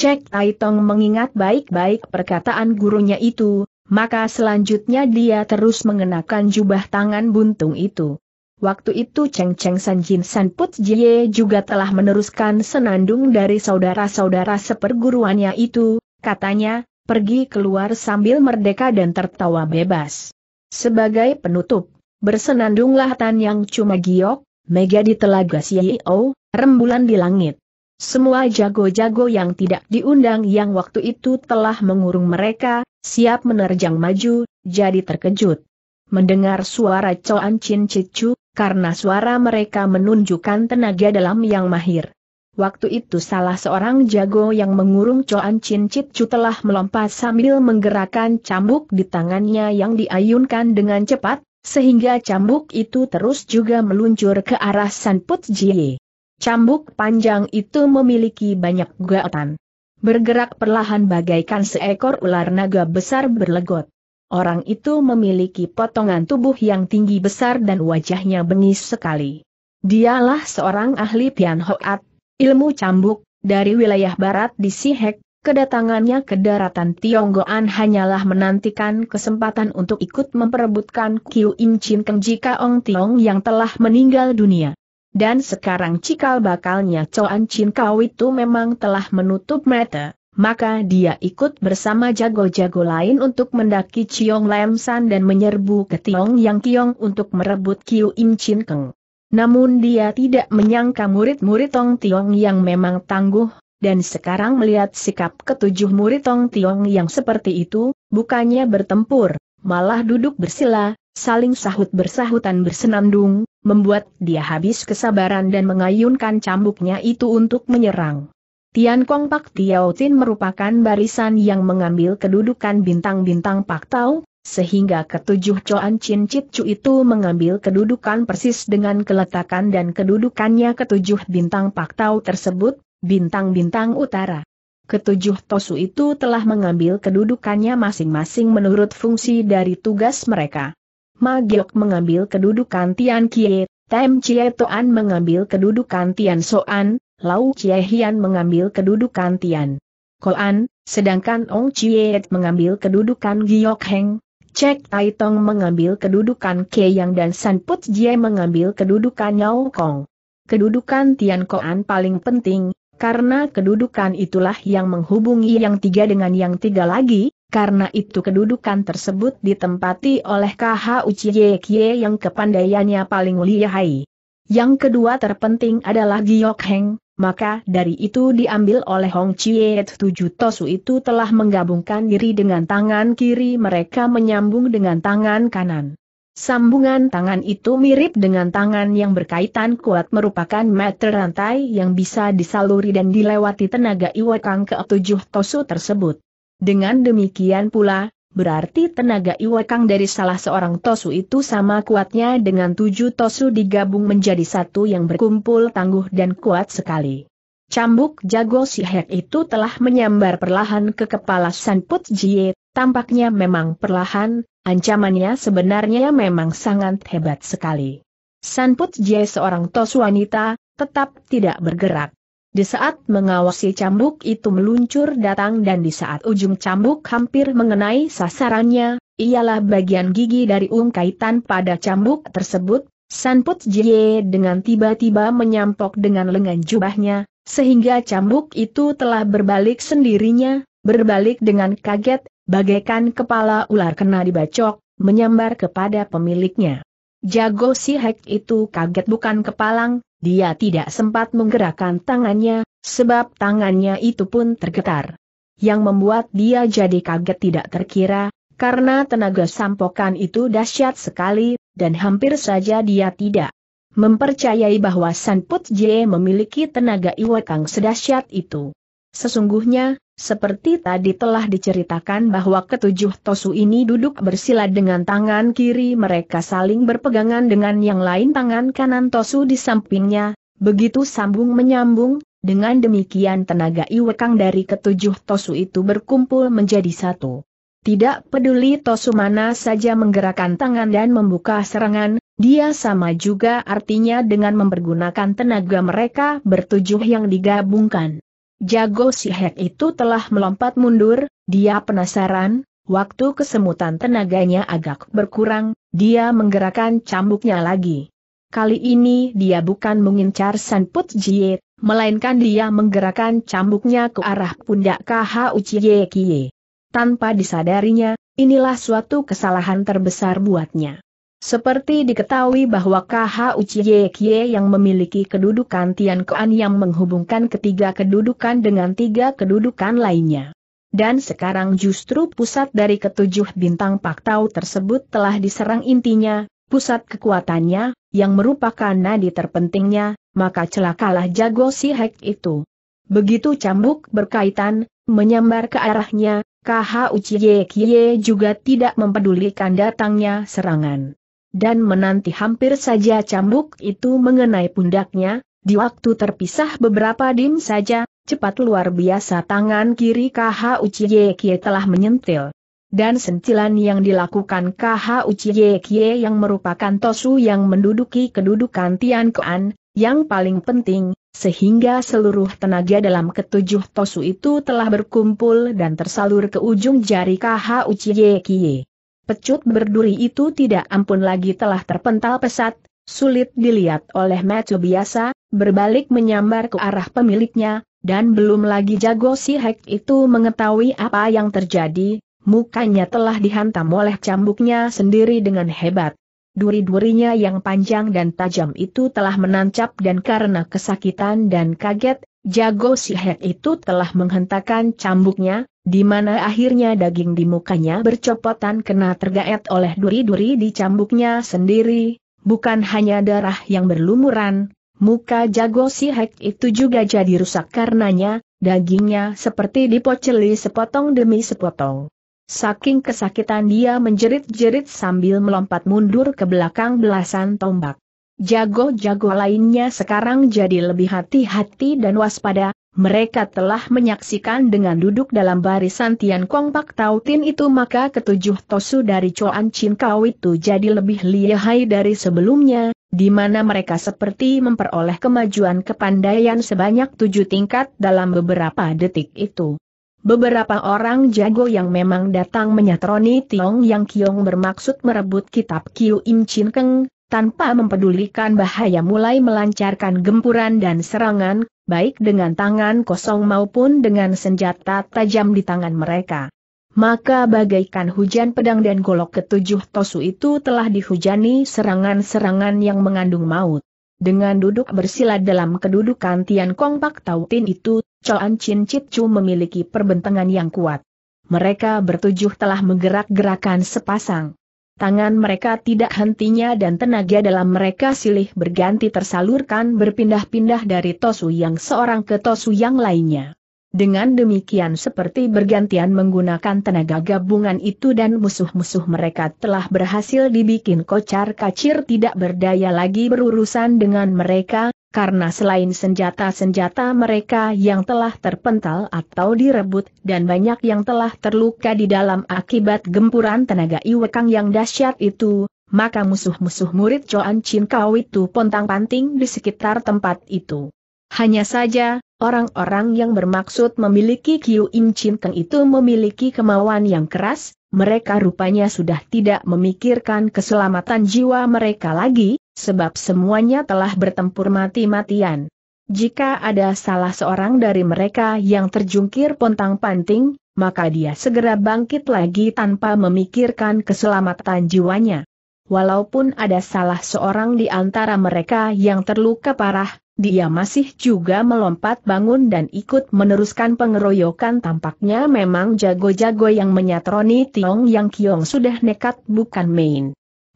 Cek Aitong mengingat baik-baik perkataan gurunya itu, maka selanjutnya dia terus mengenakan jubah tangan buntung itu. Waktu itu Cheng Cheng San Jin San Put Jie juga telah meneruskan senandung dari saudara-saudara seperguruannya itu, katanya, pergi keluar sambil merdeka dan tertawa bebas. Sebagai penutup, bersenandunglah Tan Yang Cuma Giok, Mega di Telaga Xiao, rembulan di langit. Semua jago-jago yang tidak diundang yang waktu itu telah mengurung mereka, siap menerjang maju, jadi terkejut. Mendengar suara Coan Chin Cicu, karena suara mereka menunjukkan tenaga dalam yang mahir. Waktu itu salah seorang jago yang mengurung Coan Chin Cicu telah melompat sambil menggerakkan cambuk di tangannya yang diayunkan dengan cepat, sehingga cambuk itu terus juga meluncur ke arah San Put Jie. Cambuk panjang itu memiliki banyak gaotan. Bergerak perlahan bagaikan seekor ular naga besar berlegot. Orang itu memiliki potongan tubuh yang tinggi besar dan wajahnya bengis sekali. Dialah seorang ahli Pian Hoat, ilmu cambuk, dari wilayah barat di Sihek, kedatangannya ke daratan Tionggoan hanyalah menantikan kesempatan untuk ikut memperebutkan Kiu Im Chin Keng jika Ong Tiong yang telah meninggal dunia. Dan sekarang cikal bakalnya Coan Chin Kau itu memang telah menutup mata, maka dia ikut bersama jago-jago lain untuk mendaki Chiong Lam San dan menyerbu ke Tiong Yang Kiong untuk merebut Kiu Im Chin Keng. Namun dia tidak menyangka murid-murid Tong Tiong yang memang tangguh, dan sekarang melihat sikap ketujuh murid Tong Tiong yang seperti itu, bukannya bertempur, malah duduk bersila, saling sahut bersahutan bersenandung, membuat dia habis kesabaran dan mengayunkan cambuknya itu untuk menyerang. Tian Kong Pak Tiao Tin merupakan barisan yang mengambil kedudukan bintang-bintang Pak Tau, sehingga ketujuh Coan Chin Chit Chu itu mengambil kedudukan persis dengan keletakan dan kedudukannya ketujuh bintang Pak Tau tersebut, bintang-bintang utara. Ketujuh Tosu itu telah mengambil kedudukannya masing-masing menurut fungsi dari tugas mereka. Magiok mengambil kedudukan Tian Kie, Tem Chie Toan mengambil kedudukan Tian Soan, Lau Chie Hian mengambil kedudukan Tian Koan, sedangkan Ong Chie mengambil kedudukan Giok Heng, Cek Tai Tong mengambil kedudukan Ke Yang dan San Put Jie mengambil kedudukan Yao Kong. Kedudukan Tian Koan paling penting, karena kedudukan itulah yang menghubungi yang tiga dengan yang tiga lagi, karena itu kedudukan tersebut ditempati oleh KH Uchiye Kie yang kepandaiannya paling lihai. Yang kedua terpenting adalah Giok Heng, maka dari itu diambil oleh Hong Chie tujuh tosu itu telah menggabungkan diri dengan tangan kiri mereka menyambung dengan tangan kanan. Sambungan tangan itu mirip dengan tangan yang berkaitan kuat merupakan meter rantai yang bisa disaluri dan dilewati tenaga iwakang ke tujuh tosu tersebut. Dengan demikian pula, berarti tenaga iwakang dari salah seorang tosu itu sama kuatnya dengan tujuh tosu digabung menjadi satu yang berkumpul tangguh dan kuat sekali. Cambuk jago si itu telah menyambar perlahan ke kepala Sanput Jie, tampaknya memang perlahan, ancamannya sebenarnya memang sangat hebat sekali. Sanput Jie seorang Tosu wanita, tetap tidak bergerak. Di saat mengawasi cambuk itu meluncur datang dan di saat ujung cambuk hampir mengenai sasarannya, ialah bagian gigi dari ungkaitan pada cambuk tersebut, Sanput Jie dengan tiba-tiba menyampok dengan lengan jubahnya, sehingga cambuk itu telah berbalik sendirinya, berbalik dengan kaget, bagaikan kepala ular kena dibacok, menyambar kepada pemiliknya. Jago si Hek itu kaget bukan kepalang, dia tidak sempat menggerakkan tangannya, sebab tangannya itu pun tergetar. Yang membuat dia jadi kaget tidak terkira, karena tenaga sampokan itu dahsyat sekali, dan hampir saja dia tidak mempercayai bahwa Sanput Jie memiliki tenaga iwakang sedahsyat itu. Sesungguhnya, seperti tadi telah diceritakan bahwa ketujuh Tosu ini duduk bersila dengan tangan kiri mereka saling berpegangan dengan yang lain tangan kanan Tosu di sampingnya, begitu sambung menyambung, dengan demikian tenaga iwekang dari ketujuh Tosu itu berkumpul menjadi satu. Tidak peduli Tosu mana saja menggerakkan tangan dan membuka serangan, dia sama juga artinya dengan mempergunakan tenaga mereka bertujuh yang digabungkan. Jago Sihek itu telah melompat mundur, dia penasaran, waktu kesemutan tenaganya agak berkurang, dia menggerakkan cambuknya lagi. Kali ini dia bukan mengincar Sanput Jie, melainkan dia menggerakkan cambuknya ke arah pundak KH Uchiye Kie. Tanpa disadarinya, inilah suatu kesalahan terbesar buatnya. Seperti diketahui bahwa KH Uchiye Kie yang memiliki kedudukan Tian Kuan yang menghubungkan ketiga kedudukan dengan tiga kedudukan lainnya. Dan sekarang justru pusat dari ketujuh bintang paktau tersebut telah diserang intinya, pusat kekuatannya, yang merupakan nadi terpentingnya, maka celakalah jago si Hek itu. Begitu cambuk berkaitan, menyambar ke arahnya, KH Uchiye Kie juga tidak mempedulikan datangnya serangan dan menanti hampir saja cambuk itu mengenai pundaknya, di waktu terpisah beberapa dim saja, cepat luar biasa tangan kiri KH Uchiye Kie telah menyentil. Dan sentilan yang dilakukan KH Uchiye Kie yang merupakan Tosu yang menduduki kedudukan Tian Kuan, yang paling penting, sehingga seluruh tenaga dalam ketujuh Tosu itu telah berkumpul dan tersalur ke ujung jari KH Uchiye Kie pecut berduri itu tidak ampun lagi telah terpental pesat, sulit dilihat oleh mata biasa, berbalik menyambar ke arah pemiliknya, dan belum lagi jago si Hek itu mengetahui apa yang terjadi, mukanya telah dihantam oleh cambuknya sendiri dengan hebat. Duri-durinya yang panjang dan tajam itu telah menancap dan karena kesakitan dan kaget, jago si Hek itu telah menghentakkan cambuknya, di mana akhirnya daging di mukanya bercopotan kena tergaet oleh duri-duri di cambuknya sendiri, bukan hanya darah yang berlumuran, muka jago si Hek itu juga jadi rusak karenanya, dagingnya seperti dipoceli sepotong demi sepotong. Saking kesakitan dia menjerit-jerit sambil melompat mundur ke belakang belasan tombak. Jago-jago lainnya sekarang jadi lebih hati-hati dan waspada, mereka telah menyaksikan dengan duduk dalam barisan Tian Kong Pak Tau Tin itu maka ketujuh tosu dari Chuan Chin Kau itu jadi lebih lihai dari sebelumnya, di mana mereka seperti memperoleh kemajuan kepandaian sebanyak tujuh tingkat dalam beberapa detik itu. Beberapa orang jago yang memang datang menyatroni Tiong Yang Kiong bermaksud merebut kitab Kiu Im Chin Keng, tanpa mempedulikan bahaya mulai melancarkan gempuran dan serangan, baik dengan tangan kosong maupun dengan senjata tajam di tangan mereka. Maka bagaikan hujan pedang dan golok ketujuh tosu itu telah dihujani serangan-serangan yang mengandung maut. Dengan duduk bersila dalam kedudukan Tian Kong Pak Tin itu, Choan Chin Chit Chu memiliki perbentangan yang kuat. Mereka bertujuh telah menggerak-gerakan sepasang tangan mereka tidak hentinya dan tenaga dalam mereka silih berganti tersalurkan berpindah-pindah dari Tosu yang seorang ke Tosu yang lainnya. Dengan demikian seperti bergantian menggunakan tenaga gabungan itu dan musuh-musuh mereka telah berhasil dibikin kocar kacir tidak berdaya lagi berurusan dengan mereka, karena selain senjata-senjata mereka yang telah terpental atau direbut dan banyak yang telah terluka di dalam akibat gempuran tenaga Iwekang yang dahsyat itu, maka musuh-musuh murid Joan Chin Kau itu pontang-panting di sekitar tempat itu. Hanya saja, orang-orang yang bermaksud memiliki Kiu Im Chin Keng itu memiliki kemauan yang keras, mereka rupanya sudah tidak memikirkan keselamatan jiwa mereka lagi, sebab semuanya telah bertempur mati-matian. Jika ada salah seorang dari mereka yang terjungkir pontang-panting, maka dia segera bangkit lagi tanpa memikirkan keselamatan jiwanya. Walaupun ada salah seorang di antara mereka yang terluka parah, dia masih juga melompat bangun dan ikut meneruskan pengeroyokan tampaknya memang jago-jago yang menyatroni Tiong Yang Kiong sudah nekat bukan main.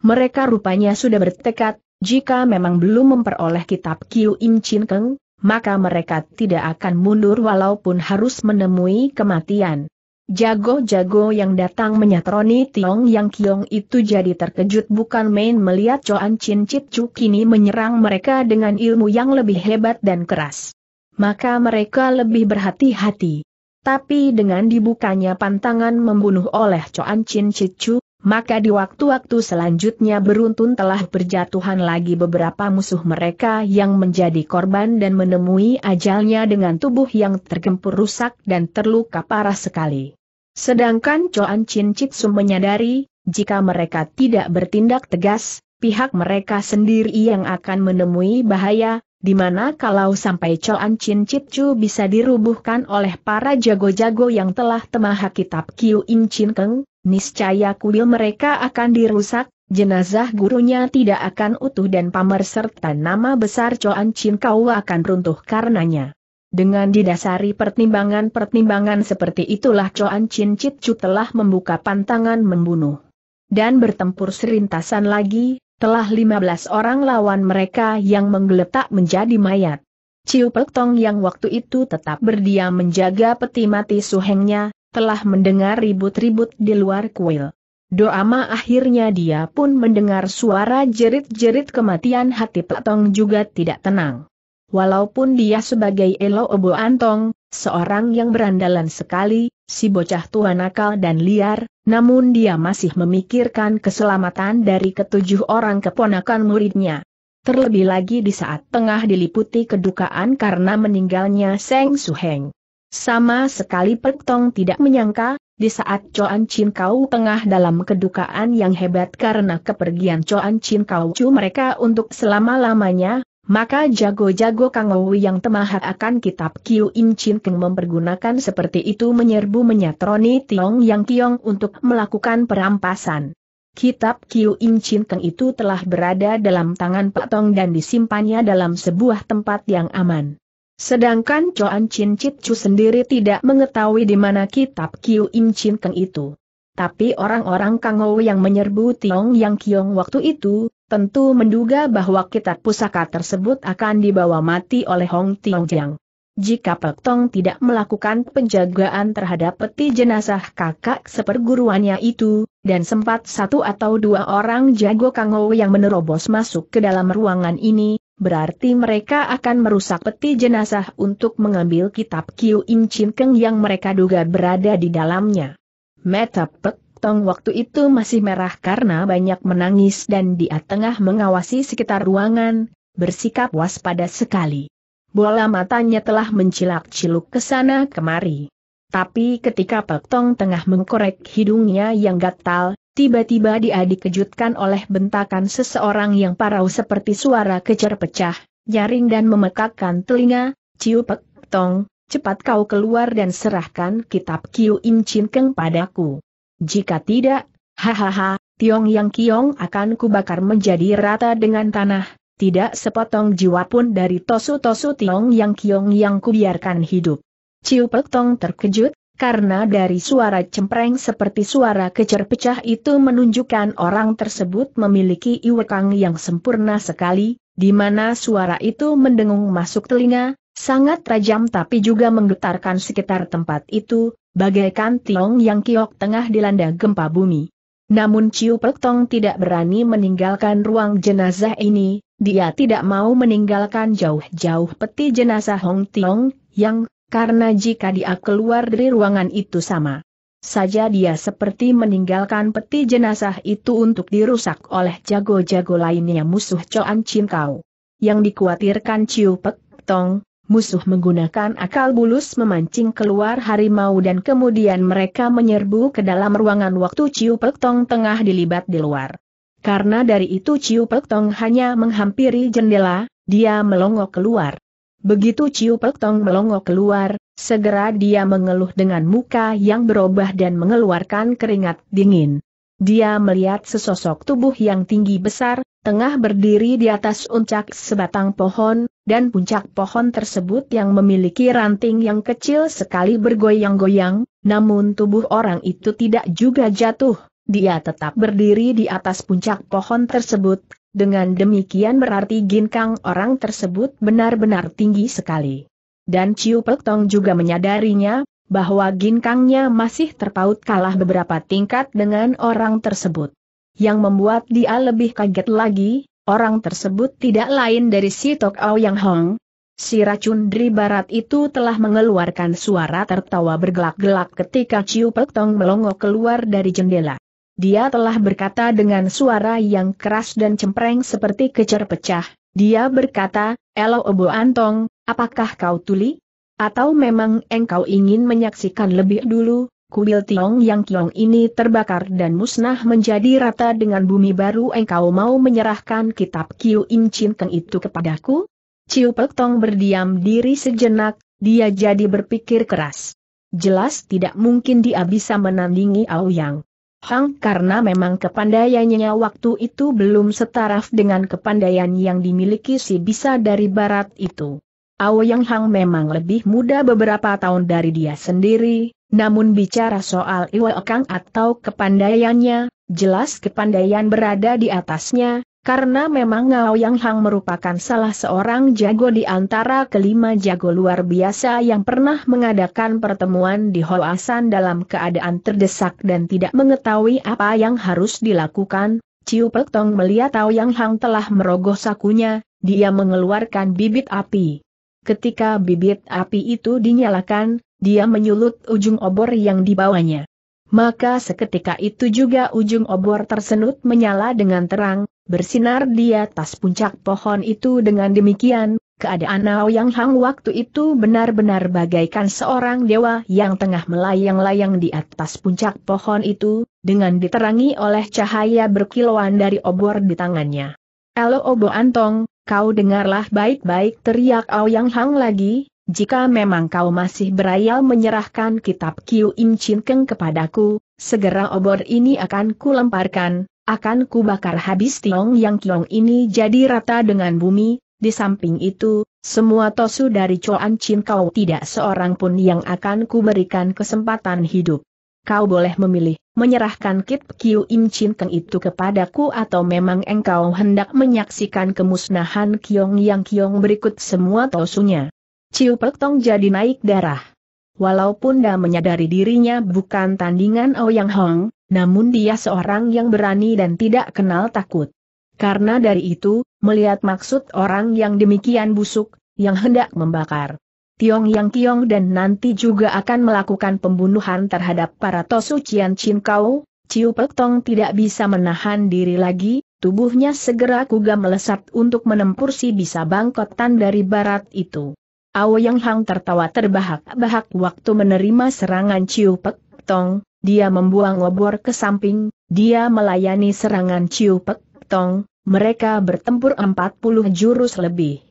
Mereka rupanya sudah bertekad, jika memang belum memperoleh kitab Kiu Im Chin Keng, maka mereka tidak akan mundur walaupun harus menemui kematian. Jago-jago yang datang menyatroni Tiong Yang Kiong itu jadi terkejut bukan main melihat Choan Chin Chit Chu kini menyerang mereka dengan ilmu yang lebih hebat dan keras. Maka mereka lebih berhati-hati. Tapi dengan dibukanya pantangan membunuh oleh Choan Chin Chit Chu, maka di waktu-waktu selanjutnya beruntun telah berjatuhan lagi beberapa musuh mereka yang menjadi korban dan menemui ajalnya dengan tubuh yang tergempur rusak dan terluka parah sekali. Sedangkan Choan Chin Chitsum menyadari, jika mereka tidak bertindak tegas, pihak mereka sendiri yang akan menemui bahaya, di mana kalau sampai Coan Chin Chit Chu bisa dirubuhkan oleh para jago-jago yang telah temah kitab Kiu In Chin Keng, niscaya kuil mereka akan dirusak, jenazah gurunya tidak akan utuh dan pamer serta nama besar Coan Chin Kau akan runtuh karenanya. Dengan didasari pertimbangan-pertimbangan seperti itulah Coan Chin Chit Chu telah membuka pantangan membunuh. Dan bertempur serintasan lagi, telah 15 orang lawan mereka yang menggeletak menjadi mayat. Ciu Pek yang waktu itu tetap berdiam menjaga peti mati suhengnya, telah mendengar ribut-ribut di luar kuil. Doa Doama akhirnya dia pun mendengar suara jerit-jerit kematian hati Pek juga tidak tenang. Walaupun dia sebagai Elo Obo Antong, seorang yang berandalan sekali, Si bocah tua nakal dan liar, namun dia masih memikirkan keselamatan dari ketujuh orang keponakan muridnya. Terlebih lagi di saat tengah diliputi kedukaan karena meninggalnya Seng Suheng. Sama sekali Pektong tidak menyangka, di saat Coan Chin Kau tengah dalam kedukaan yang hebat karena kepergian Coan Chin Kau Chu mereka untuk selama-lamanya, maka jago-jago Kang Ou yang temahak akan kitab Kiu Im Chin Keng mempergunakan seperti itu menyerbu menyatroni Tiong Yang Kiong untuk melakukan perampasan. Kitab Kiu Im Chin Keng itu telah berada dalam tangan Pak Tong dan disimpannya dalam sebuah tempat yang aman. Sedangkan Choan Chin Chit Chu sendiri tidak mengetahui di mana kitab Kiu Im Chin Keng itu. Tapi orang-orang Kangou yang menyerbu Tiong Yang Kiong waktu itu, tentu menduga bahwa kitab pusaka tersebut akan dibawa mati oleh Hong Tiong Jiang. Jika Pek Tong tidak melakukan penjagaan terhadap peti jenazah kakak seperguruannya itu, dan sempat satu atau dua orang jago Kangou yang menerobos masuk ke dalam ruangan ini, berarti mereka akan merusak peti jenazah untuk mengambil kitab Kiu Im Chin Keng yang mereka duga berada di dalamnya. Meta Pek Tong waktu itu masih merah karena banyak menangis dan dia tengah mengawasi sekitar ruangan, bersikap waspada sekali. Bola matanya telah mencilak-ciluk ke sana kemari. Tapi ketika Pek Tong tengah mengkorek hidungnya yang gatal, tiba-tiba dia dikejutkan oleh bentakan seseorang yang parau seperti suara kecer pecah, nyaring dan memekakkan telinga, Ciu Pek Tong, cepat kau keluar dan serahkan kitab Kiu Im Chin Keng padaku. Jika tidak, hahaha, Tiong Yang Kiong akan kubakar menjadi rata dengan tanah, tidak sepotong jiwa pun dari tosu-tosu Tiong Yang Kiong yang kubiarkan hidup. Ciu Pek terkejut, karena dari suara cempreng seperti suara kecer pecah itu menunjukkan orang tersebut memiliki iwekang yang sempurna sekali, di mana suara itu mendengung masuk telinga, Sangat tajam tapi juga menggetarkan sekitar tempat itu, bagaikan Tiong yang kiok tengah dilanda gempa bumi. Namun Ciu Pek Tong tidak berani meninggalkan ruang jenazah ini, dia tidak mau meninggalkan jauh-jauh peti jenazah Hong Tiong, yang, karena jika dia keluar dari ruangan itu sama saja dia seperti meninggalkan peti jenazah itu untuk dirusak oleh jago-jago lainnya musuh Coan Chin Kau. Yang dikhawatirkan Ciu Pek Tong, Musuh menggunakan akal bulus memancing keluar harimau dan kemudian mereka menyerbu ke dalam ruangan waktu Ciu Pek tengah dilibat di luar. Karena dari itu Ciu Pek hanya menghampiri jendela, dia melongok keluar. Begitu Ciu Pek Tong melongo keluar, segera dia mengeluh dengan muka yang berubah dan mengeluarkan keringat dingin. Dia melihat sesosok tubuh yang tinggi besar, tengah berdiri di atas puncak sebatang pohon, dan puncak pohon tersebut yang memiliki ranting yang kecil sekali bergoyang-goyang, namun tubuh orang itu tidak juga jatuh. Dia tetap berdiri di atas puncak pohon tersebut, dengan demikian berarti ginkang orang tersebut benar-benar tinggi sekali. Dan Ciu Pek Tong juga menyadarinya, bahwa ginkangnya masih terpaut kalah beberapa tingkat dengan orang tersebut. Yang membuat dia lebih kaget lagi, orang tersebut tidak lain dari si Tok Ao Yang Hong. Si racun dari barat itu telah mengeluarkan suara tertawa bergelak-gelak ketika Ciu Pek Tong melongo keluar dari jendela. Dia telah berkata dengan suara yang keras dan cempreng seperti kecer pecah. Dia berkata, Elo Obo Antong, apakah kau tuli? Atau memang engkau ingin menyaksikan lebih dulu? kuil Tiong Yang Kiong ini terbakar dan musnah menjadi rata dengan bumi baru engkau mau menyerahkan kitab Kiu Im Chin Keng itu kepadaku? Ciu Pek Tong berdiam diri sejenak, dia jadi berpikir keras. Jelas tidak mungkin dia bisa menandingi Yang. Hang karena memang kepandaiannya waktu itu belum setaraf dengan kepandaian yang dimiliki si bisa dari barat itu. Yang Hang memang lebih muda beberapa tahun dari dia sendiri, namun bicara soal Iwa Kang atau kepandaiannya, jelas kepandaian berada di atasnya, karena memang Yang Hang merupakan salah seorang jago di antara kelima jago luar biasa yang pernah mengadakan pertemuan di Hoasan dalam keadaan terdesak dan tidak mengetahui apa yang harus dilakukan, Ciu Tong melihat Ao Yang Hang telah merogoh sakunya, dia mengeluarkan bibit api. Ketika bibit api itu dinyalakan, dia menyulut ujung obor yang dibawanya. Maka seketika itu juga ujung obor tersenut menyala dengan terang, bersinar di atas puncak pohon itu dengan demikian, keadaan Ao Yang Hang waktu itu benar-benar bagaikan seorang dewa yang tengah melayang-layang di atas puncak pohon itu, dengan diterangi oleh cahaya berkilauan dari obor di tangannya. Elo Obo Antong, Kau dengarlah baik-baik teriak Aoyang Hang lagi, jika memang kau masih berayal menyerahkan kitab Kiu Im Chin Keng kepadaku, segera obor ini akan kulemparkan, akan kubakar habis Tiong Yang Kiong ini jadi rata dengan bumi, di samping itu, semua tosu dari Choan Chin kau tidak seorang pun yang akan kuberikan kesempatan hidup. Kau boleh memilih, menyerahkan Kit Kiu Im Chin Keng itu kepadaku atau memang engkau hendak menyaksikan kemusnahan Kiong Yang Kiong berikut semua tosunya. Ciu Pek Tong jadi naik darah. Walaupun dia menyadari dirinya bukan tandingan oh Yang Hong, namun dia seorang yang berani dan tidak kenal takut. Karena dari itu, melihat maksud orang yang demikian busuk, yang hendak membakar Tiong Yang Kiong dan nanti juga akan melakukan pembunuhan terhadap para Tosu Cian Chin Kau, Ciu Pek Tong tidak bisa menahan diri lagi, tubuhnya segera kuga melesat untuk menempur si bisa bangkotan dari barat itu. Ao Yang Hang tertawa terbahak-bahak waktu menerima serangan Ciu Pek Tong, dia membuang obor ke samping, dia melayani serangan Ciu Pek Tong, mereka bertempur 40 jurus lebih.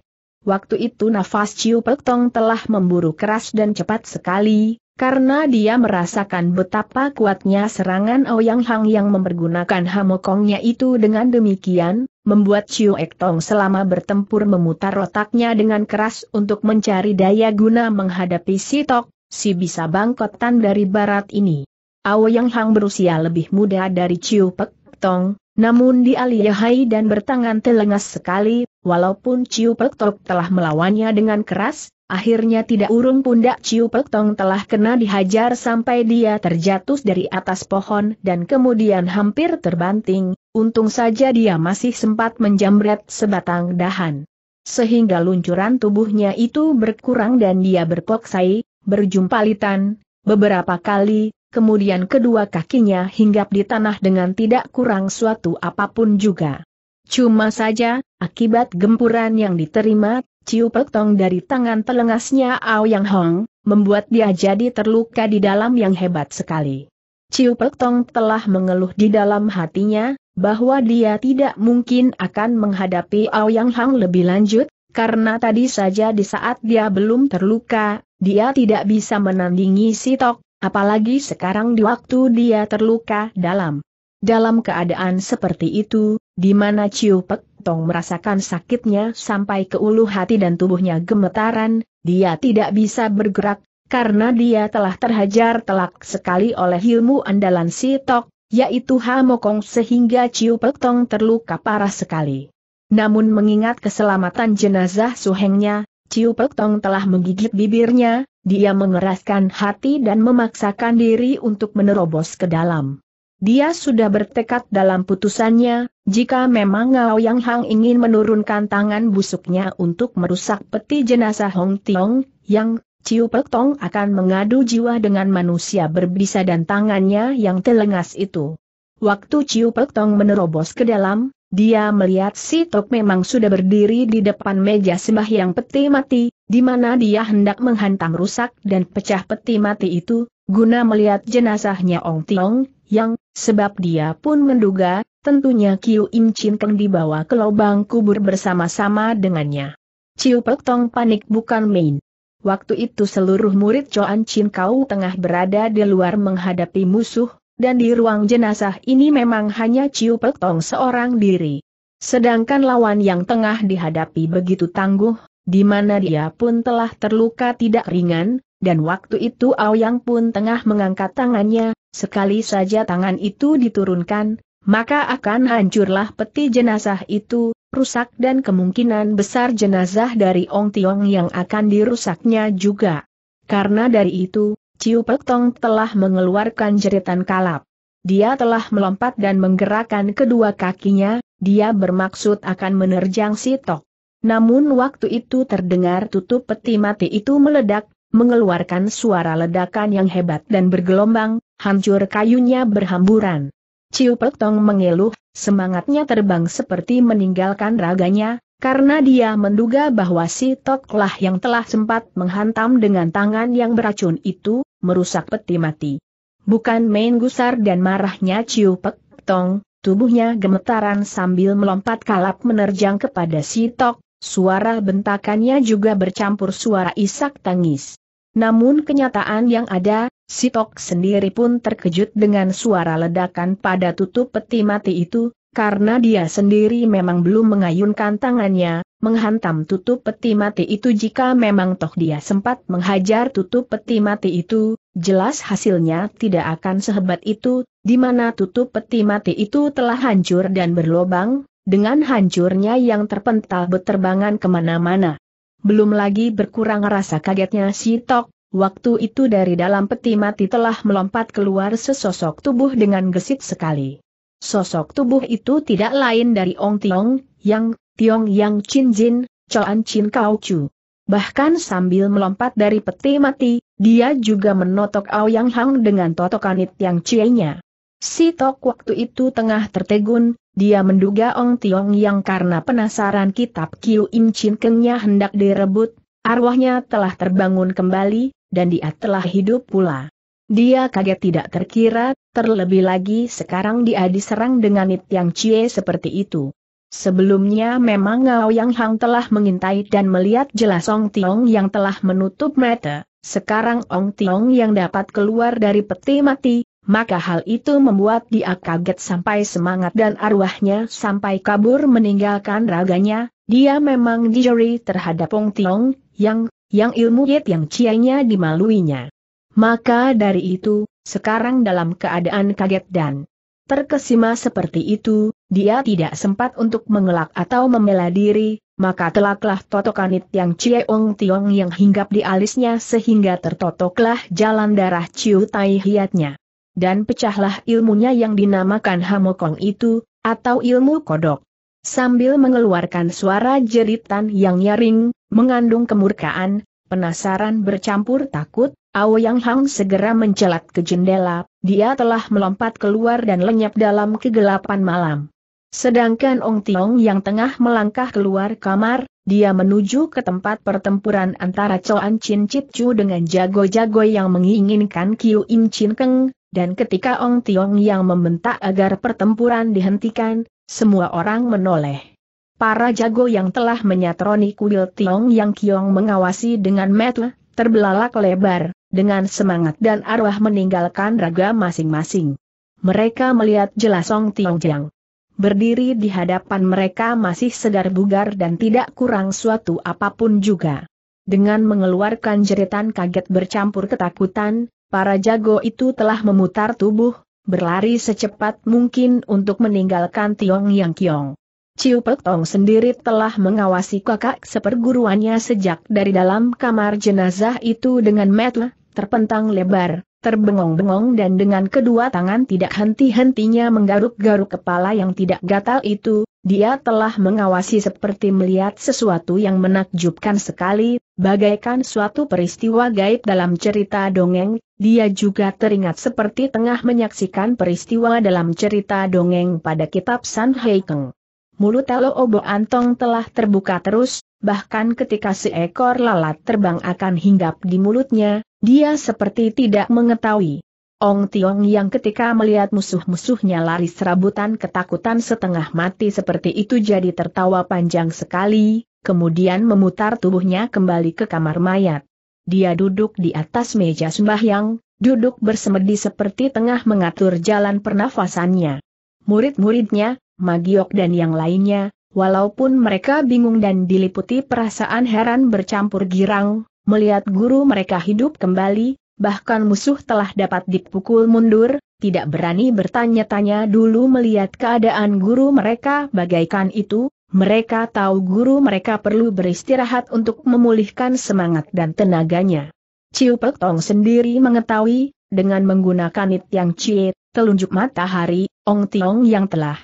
Waktu itu nafas Ciu Pek Tong telah memburu keras dan cepat sekali, karena dia merasakan betapa kuatnya serangan Ouyang Hang yang mempergunakan hamokongnya itu dengan demikian, membuat Ciu Ek Tong selama bertempur memutar otaknya dengan keras untuk mencari daya guna menghadapi si Tok, si bisa bangkotan dari barat ini. Ouyang Hang berusia lebih muda dari Ciu Pek Tong, namun dia lihai dan bertangan telengas sekali, walaupun Ciu Pek telah melawannya dengan keras, akhirnya tidak urung pundak Ciu Pek telah kena dihajar sampai dia terjatuh dari atas pohon dan kemudian hampir terbanting, untung saja dia masih sempat menjamret sebatang dahan. Sehingga luncuran tubuhnya itu berkurang dan dia berpoksai, berjumpalitan, beberapa kali, kemudian kedua kakinya hinggap di tanah dengan tidak kurang suatu apapun juga. Cuma saja, akibat gempuran yang diterima, Ciu Petong dari tangan telengasnya Ao Yang Hong, membuat dia jadi terluka di dalam yang hebat sekali. Ciu Petong telah mengeluh di dalam hatinya, bahwa dia tidak mungkin akan menghadapi Ao Yang Hong lebih lanjut, karena tadi saja di saat dia belum terluka, dia tidak bisa menandingi si Tok Apalagi sekarang di waktu dia terluka dalam. Dalam keadaan seperti itu, di mana Ciu Pek Tong merasakan sakitnya sampai ke ulu hati dan tubuhnya gemetaran, dia tidak bisa bergerak, karena dia telah terhajar telak sekali oleh ilmu andalan si Tok, yaitu Hamokong sehingga Ciu Pek Tong terluka parah sekali. Namun mengingat keselamatan jenazah suhengnya, Ciu Pek Tong telah menggigit bibirnya, dia mengeraskan hati dan memaksakan diri untuk menerobos ke dalam. Dia sudah bertekad dalam putusannya, jika memang Ngao Yang Hang ingin menurunkan tangan busuknya untuk merusak peti jenazah Hong Tiong, yang Ciu Pek Tong akan mengadu jiwa dengan manusia berbisa dan tangannya yang telengas itu. Waktu Ciu Pek Tong menerobos ke dalam, dia melihat si Tok memang sudah berdiri di depan meja sembahyang peti mati, di mana dia hendak menghantam rusak dan pecah peti mati itu, guna melihat jenazahnya Ong Tiong, yang, sebab dia pun menduga, tentunya Kiu Im Chin Keng dibawa ke lubang kubur bersama-sama dengannya. Ciu Pek Tong panik bukan main. Waktu itu seluruh murid Choan Chin Kau tengah berada di luar menghadapi musuh, dan di ruang jenazah ini memang hanya Ciu Peltong seorang diri. Sedangkan lawan yang tengah dihadapi begitu tangguh, di mana dia pun telah terluka tidak ringan, dan waktu itu Aoyang pun tengah mengangkat tangannya, sekali saja tangan itu diturunkan, maka akan hancurlah peti jenazah itu, rusak dan kemungkinan besar jenazah dari Ong Tiong yang akan dirusaknya juga. Karena dari itu, Ciu Pek Tong telah mengeluarkan jeritan kalap. Dia telah melompat dan menggerakkan kedua kakinya, dia bermaksud akan menerjang si Tok. Namun waktu itu terdengar tutup peti mati itu meledak, mengeluarkan suara ledakan yang hebat dan bergelombang, hancur kayunya berhamburan. Ciu Pek Tong mengeluh, semangatnya terbang seperti meninggalkan raganya, karena dia menduga bahwa si Toklah yang telah sempat menghantam dengan tangan yang beracun itu, merusak peti mati. Bukan main gusar dan marahnya Ciu Pek Tong, tubuhnya gemetaran sambil melompat kalap menerjang kepada si Tok, suara bentakannya juga bercampur suara isak tangis. Namun kenyataan yang ada, Si Tok sendiri pun terkejut dengan suara ledakan pada tutup peti mati itu, karena dia sendiri memang belum mengayunkan tangannya, menghantam tutup peti mati itu jika memang toh dia sempat menghajar tutup peti mati itu, jelas hasilnya tidak akan sehebat itu, di mana tutup peti mati itu telah hancur dan berlobang, dengan hancurnya yang terpental beterbangan kemana-mana. Belum lagi berkurang rasa kagetnya si Tok, waktu itu dari dalam peti mati telah melompat keluar sesosok tubuh dengan gesit sekali. Sosok tubuh itu tidak lain dari Ong Tiong, Yang, Tiong Yang Chin Jin, Choan Chin Kau Chu. Bahkan sambil melompat dari peti mati, dia juga menotok Yang Hang dengan totokanit Yang cie Si Tok waktu itu tengah tertegun, dia menduga Ong Tiong yang karena penasaran kitab Kiu Im Chin Kengnya hendak direbut, arwahnya telah terbangun kembali, dan dia telah hidup pula. Dia kaget tidak terkira, terlebih lagi sekarang dia diserang dengan Nit Yang Cie seperti itu. Sebelumnya memang Ngao Yang Hang telah mengintai dan melihat jelas Ong Tiong yang telah menutup mata, sekarang Ong Tiong yang dapat keluar dari peti mati, maka hal itu membuat dia kaget sampai semangat dan arwahnya sampai kabur meninggalkan raganya, dia memang dijeri terhadap Ong Tiong, yang, yang ilmu yet yang cianya dimaluinya. Maka dari itu, sekarang dalam keadaan kaget dan terkesima seperti itu, dia tidak sempat untuk mengelak atau membela diri, maka telaklah totokanit yang Cieong Tiong yang hinggap di alisnya sehingga tertotoklah jalan darah Ciu Tai Hiatnya. Dan pecahlah ilmunya yang dinamakan Hamokong itu, atau ilmu kodok. Sambil mengeluarkan suara jeritan yang nyaring, mengandung kemurkaan, penasaran bercampur takut, Ao Yang Hang segera mencelat ke jendela, dia telah melompat keluar dan lenyap dalam kegelapan malam. Sedangkan Ong Tiong yang tengah melangkah keluar kamar, dia menuju ke tempat pertempuran antara An Chin Chip Chu dengan jago-jago yang menginginkan Kiu Im Chin Keng, dan ketika Ong Tiong yang membentak agar pertempuran dihentikan, semua orang menoleh. Para jago yang telah menyatroni kuil Tiong Yang Kiong mengawasi dengan metu, terbelalak lebar, dengan semangat dan arwah meninggalkan raga masing-masing. Mereka melihat jelas Song Tiong Jiang. Berdiri di hadapan mereka masih segar bugar dan tidak kurang suatu apapun juga. Dengan mengeluarkan jeritan kaget bercampur ketakutan, para jago itu telah memutar tubuh, berlari secepat mungkin untuk meninggalkan Tiong Yang Kiong. Ciu Pek sendiri telah mengawasi kakak seperguruannya sejak dari dalam kamar jenazah itu dengan metla terpentang lebar, terbengong-bengong dan dengan kedua tangan tidak henti-hentinya menggaruk-garuk kepala yang tidak gatal itu, dia telah mengawasi seperti melihat sesuatu yang menakjubkan sekali, bagaikan suatu peristiwa gaib dalam cerita dongeng, dia juga teringat seperti tengah menyaksikan peristiwa dalam cerita dongeng pada kitab San Heikeng mulut Telo Obo Antong telah terbuka terus, bahkan ketika seekor lalat terbang akan hinggap di mulutnya, dia seperti tidak mengetahui. Ong Tiong yang ketika melihat musuh-musuhnya lari serabutan ketakutan setengah mati seperti itu jadi tertawa panjang sekali, kemudian memutar tubuhnya kembali ke kamar mayat. Dia duduk di atas meja sembahyang, duduk bersemedi seperti tengah mengatur jalan pernafasannya. Murid-muridnya, Magiok dan yang lainnya, walaupun mereka bingung dan diliputi perasaan heran bercampur girang, melihat guru mereka hidup kembali, bahkan musuh telah dapat dipukul mundur, tidak berani bertanya-tanya dulu melihat keadaan guru mereka bagaikan itu, mereka tahu guru mereka perlu beristirahat untuk memulihkan semangat dan tenaganya. Ciu Pek Tong sendiri mengetahui, dengan menggunakan it yang cie, telunjuk matahari, Ong Tiong yang telah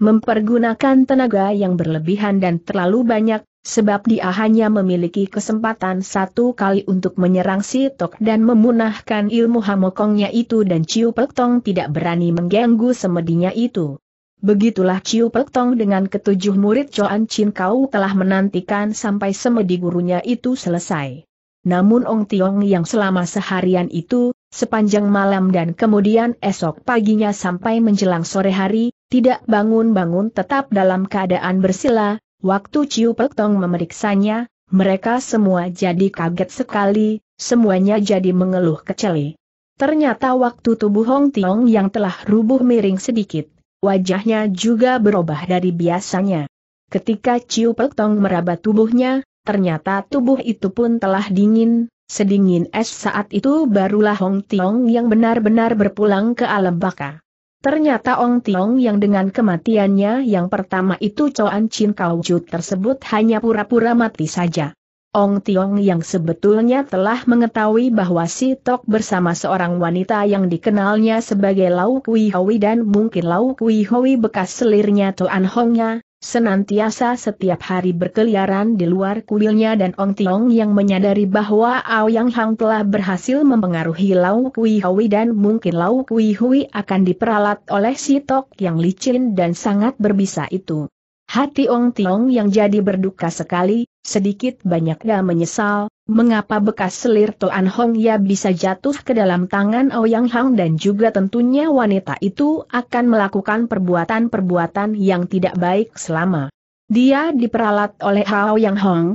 mempergunakan tenaga yang berlebihan dan terlalu banyak, sebab dia hanya memiliki kesempatan satu kali untuk menyerang si Tok dan memunahkan ilmu hamokongnya itu dan Ciu Pek Tong tidak berani mengganggu semedinya itu. Begitulah Ciu Pek Tong dengan ketujuh murid Choan Chin Kau telah menantikan sampai semedi gurunya itu selesai. Namun Ong Tiong yang selama seharian itu, Sepanjang malam dan kemudian esok paginya sampai menjelang sore hari, tidak bangun-bangun tetap dalam keadaan bersila, waktu Ciu Tong memeriksanya, mereka semua jadi kaget sekali, semuanya jadi mengeluh keceli. Ternyata waktu tubuh Hong Tiong yang telah rubuh miring sedikit, wajahnya juga berubah dari biasanya. Ketika Ciu Tong meraba tubuhnya, ternyata tubuh itu pun telah dingin, Sedingin es saat itu barulah Hong Tiong yang benar-benar berpulang ke alam baka. Ternyata Ong Tiong yang dengan kematiannya yang pertama itu Coan Chin Kauju tersebut hanya pura-pura mati saja. Ong Tiong yang sebetulnya telah mengetahui bahwa si Tok bersama seorang wanita yang dikenalnya sebagai Lau Kui Hoi dan mungkin Lau Kui Hoi bekas selirnya Tuan Hongnya, Senantiasa setiap hari berkeliaran di luar kuilnya dan Ong Tiong yang menyadari bahwa Ao Yang Hang telah berhasil mempengaruhi Lau Kui Hui dan mungkin Lau Kui Hui akan diperalat oleh si Tok yang licin dan sangat berbisa itu. Hati Ong Tiong yang jadi berduka sekali, Sedikit banyaknya menyesal, mengapa bekas selir Toan Hong Ya bisa jatuh ke dalam tangan Ouyang oh Hang dan juga tentunya wanita itu akan melakukan perbuatan-perbuatan yang tidak baik selama. Dia diperalat oleh Hao Yang Hong,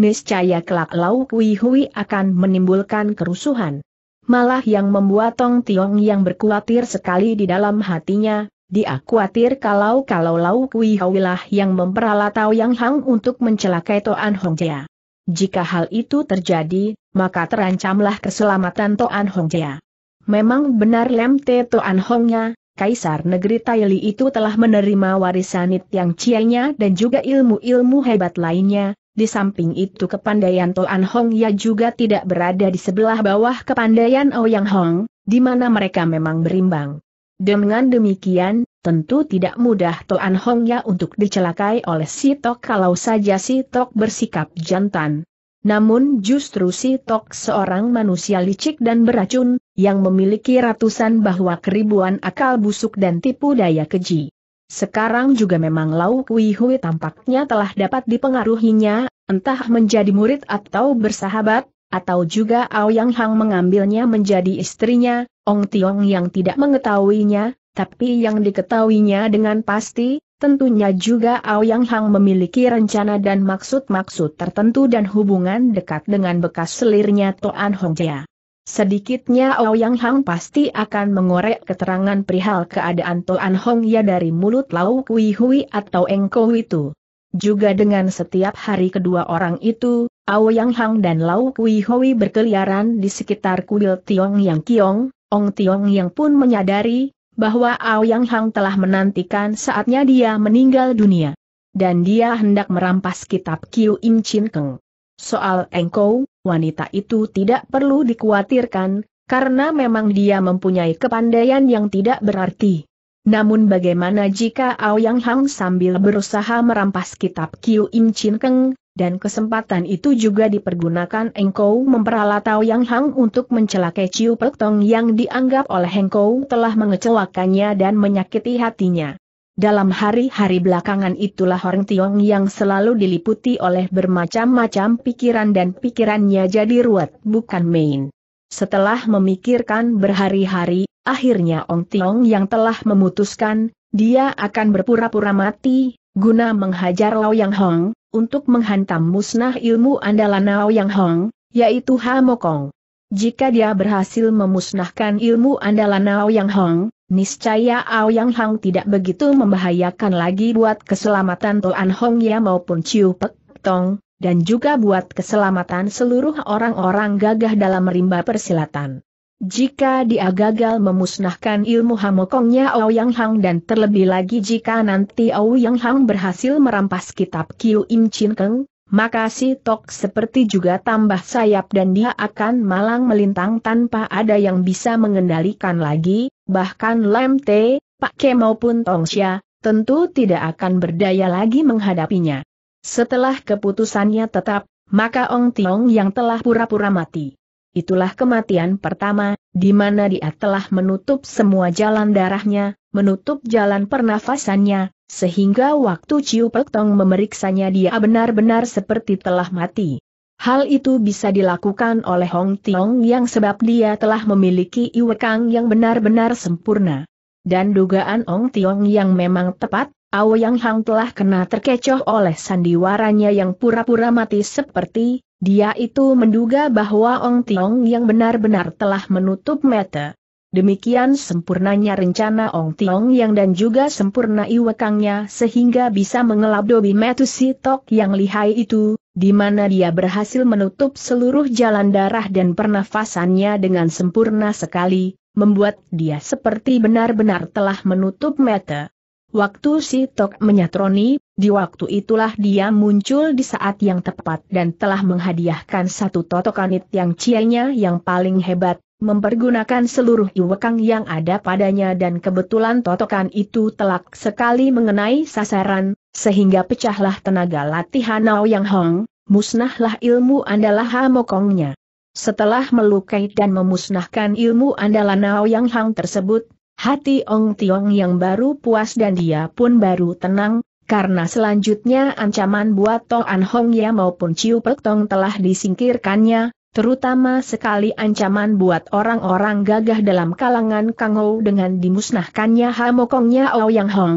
niscaya kelak Lau Kui Hui akan menimbulkan kerusuhan. Malah yang membuat Tong Tiong yang berkuatir sekali di dalam hatinya, dia khawatir kalau-kalau Lau Kui Hawilah yang memperalat Tao Yang Hang untuk mencelakai Toan Jia. Jika hal itu terjadi, maka terancamlah keselamatan Toan Jia. Memang benar Lem Te Toan Hongnya, Kaisar Negeri Taili itu telah menerima warisan Yang Cianya dan juga ilmu-ilmu hebat lainnya, di samping itu kepandaian Toan Hong Ya juga tidak berada di sebelah bawah kepandaian Ouyang Hong, di mana mereka memang berimbang. Dengan demikian, tentu tidak mudah Toan Hong Ya untuk dicelakai oleh si Tok kalau saja si Tok bersikap jantan. Namun justru si Tok seorang manusia licik dan beracun, yang memiliki ratusan bahwa keribuan akal busuk dan tipu daya keji. Sekarang juga memang Lau Kui Hui tampaknya telah dapat dipengaruhinya, entah menjadi murid atau bersahabat, atau juga Aoyang Hang mengambilnya menjadi istrinya, Ong Tiong yang tidak mengetahuinya, tapi yang diketahuinya dengan pasti, tentunya juga Aoyang Hang memiliki rencana dan maksud-maksud tertentu dan hubungan dekat dengan bekas selirnya Toan Jia. Sedikitnya Aoyang Hang pasti akan mengorek keterangan perihal keadaan Toan Jia dari mulut Lau Kui Hui atau Engkau itu. Juga dengan setiap hari kedua orang itu, Ao Yang Hang dan Lau Kui Hoi berkeliaran di sekitar kuil Tiong Yang Kiong, Ong Tiong Yang pun menyadari bahwa Ao Yang Hang telah menantikan saatnya dia meninggal dunia. Dan dia hendak merampas kitab Kiu Im Chin Keng. Soal engkau, wanita itu tidak perlu dikhawatirkan, karena memang dia mempunyai kepandaian yang tidak berarti. Namun bagaimana jika Ao Yang Hang sambil berusaha merampas kitab Kiu Im Chin Keng, dan kesempatan itu juga dipergunakan Engkau memperalat Tao Yang Hang untuk mencelakai Ciu Pek Tong yang dianggap oleh Engkau telah mengecelakannya dan menyakiti hatinya. Dalam hari-hari belakangan itulah Hong Tiong yang selalu diliputi oleh bermacam-macam pikiran dan pikirannya jadi ruwet bukan main. Setelah memikirkan berhari-hari, akhirnya Ong Tiong yang telah memutuskan, dia akan berpura-pura mati, guna menghajar Lao Yang Hong, untuk menghantam musnah ilmu andalan Nao Yang Hong, yaitu Ha Mokong. Jika dia berhasil memusnahkan ilmu andalan Ao Yang Hong, niscaya Ao Yang Hong tidak begitu membahayakan lagi buat keselamatan Toan Hong Ya maupun Chiu Pek Tong, dan juga buat keselamatan seluruh orang-orang gagah dalam rimba persilatan. Jika dia gagal memusnahkan ilmu hamokongnya Yang Hang dan terlebih lagi jika nanti Yang Hang berhasil merampas kitab Kiu Im Chin Keng, maka si Tok seperti juga tambah sayap dan dia akan malang melintang tanpa ada yang bisa mengendalikan lagi, bahkan Lem Te, Pak Ke maupun Tong Xia, tentu tidak akan berdaya lagi menghadapinya. Setelah keputusannya tetap, maka Ong Tiong yang telah pura-pura mati Itulah kematian pertama, di mana dia telah menutup semua jalan darahnya, menutup jalan pernafasannya, sehingga waktu Ciu Pek Tong memeriksanya dia benar-benar seperti telah mati. Hal itu bisa dilakukan oleh Hong Tiong yang sebab dia telah memiliki iwekang yang benar-benar sempurna. Dan dugaan Hong Tiong yang memang tepat, Aoyang Yang Hang telah kena terkecoh oleh sandiwaranya yang pura-pura mati seperti dia itu menduga bahwa Ong Tiong yang benar-benar telah menutup mata. Demikian sempurnanya rencana Ong Tiong Yang dan juga sempurna iwekangnya sehingga bisa mengelab Dobi Metusi Tok yang lihai itu, di mana dia berhasil menutup seluruh jalan darah dan pernafasannya dengan sempurna sekali, membuat dia seperti benar-benar telah menutup mata. Waktu si Tok menyatroni, di waktu itulah dia muncul di saat yang tepat dan telah menghadiahkan satu totokanit yang cianya yang paling hebat, mempergunakan seluruh iwekang yang ada padanya dan kebetulan totokan itu telak sekali mengenai sasaran, sehingga pecahlah tenaga latihan Nao Yang Hong, musnahlah ilmu andalah Hamokongnya. Setelah melukai dan memusnahkan ilmu andalan Nao Yang Hang tersebut, Hati Ong Tiong yang baru puas dan dia pun baru tenang, karena selanjutnya ancaman buat Tong An Hong Ya maupun Ciu Pek Tong telah disingkirkannya, terutama sekali ancaman buat orang-orang gagah dalam kalangan Kang Ho dengan dimusnahkannya Hamokongnya Yang Hong.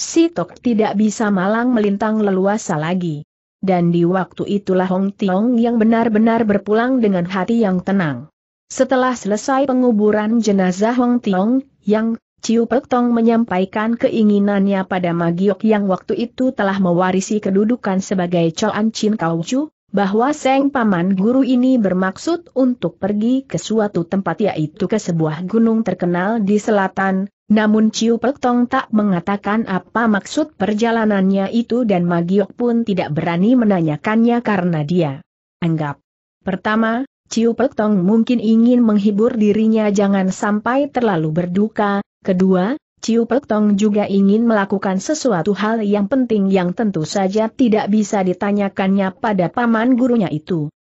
Si Tok tidak bisa malang melintang leluasa lagi. Dan di waktu itulah Hong Tiong yang benar-benar berpulang dengan hati yang tenang. Setelah selesai penguburan jenazah Hong Tiong, yang Ciu Pek Tong menyampaikan keinginannya pada Magiok yang waktu itu telah mewarisi kedudukan sebagai Coan Chin Kau Chu, bahwa Seng Paman Guru ini bermaksud untuk pergi ke suatu tempat yaitu ke sebuah gunung terkenal di selatan, namun Ciu Pek Tong tak mengatakan apa maksud perjalanannya itu dan Magiok pun tidak berani menanyakannya karena dia anggap. Pertama, Ciu Petong mungkin ingin menghibur dirinya jangan sampai terlalu berduka. Kedua, Ciu Petong juga ingin melakukan sesuatu hal yang penting yang tentu saja tidak bisa ditanyakannya pada paman gurunya itu.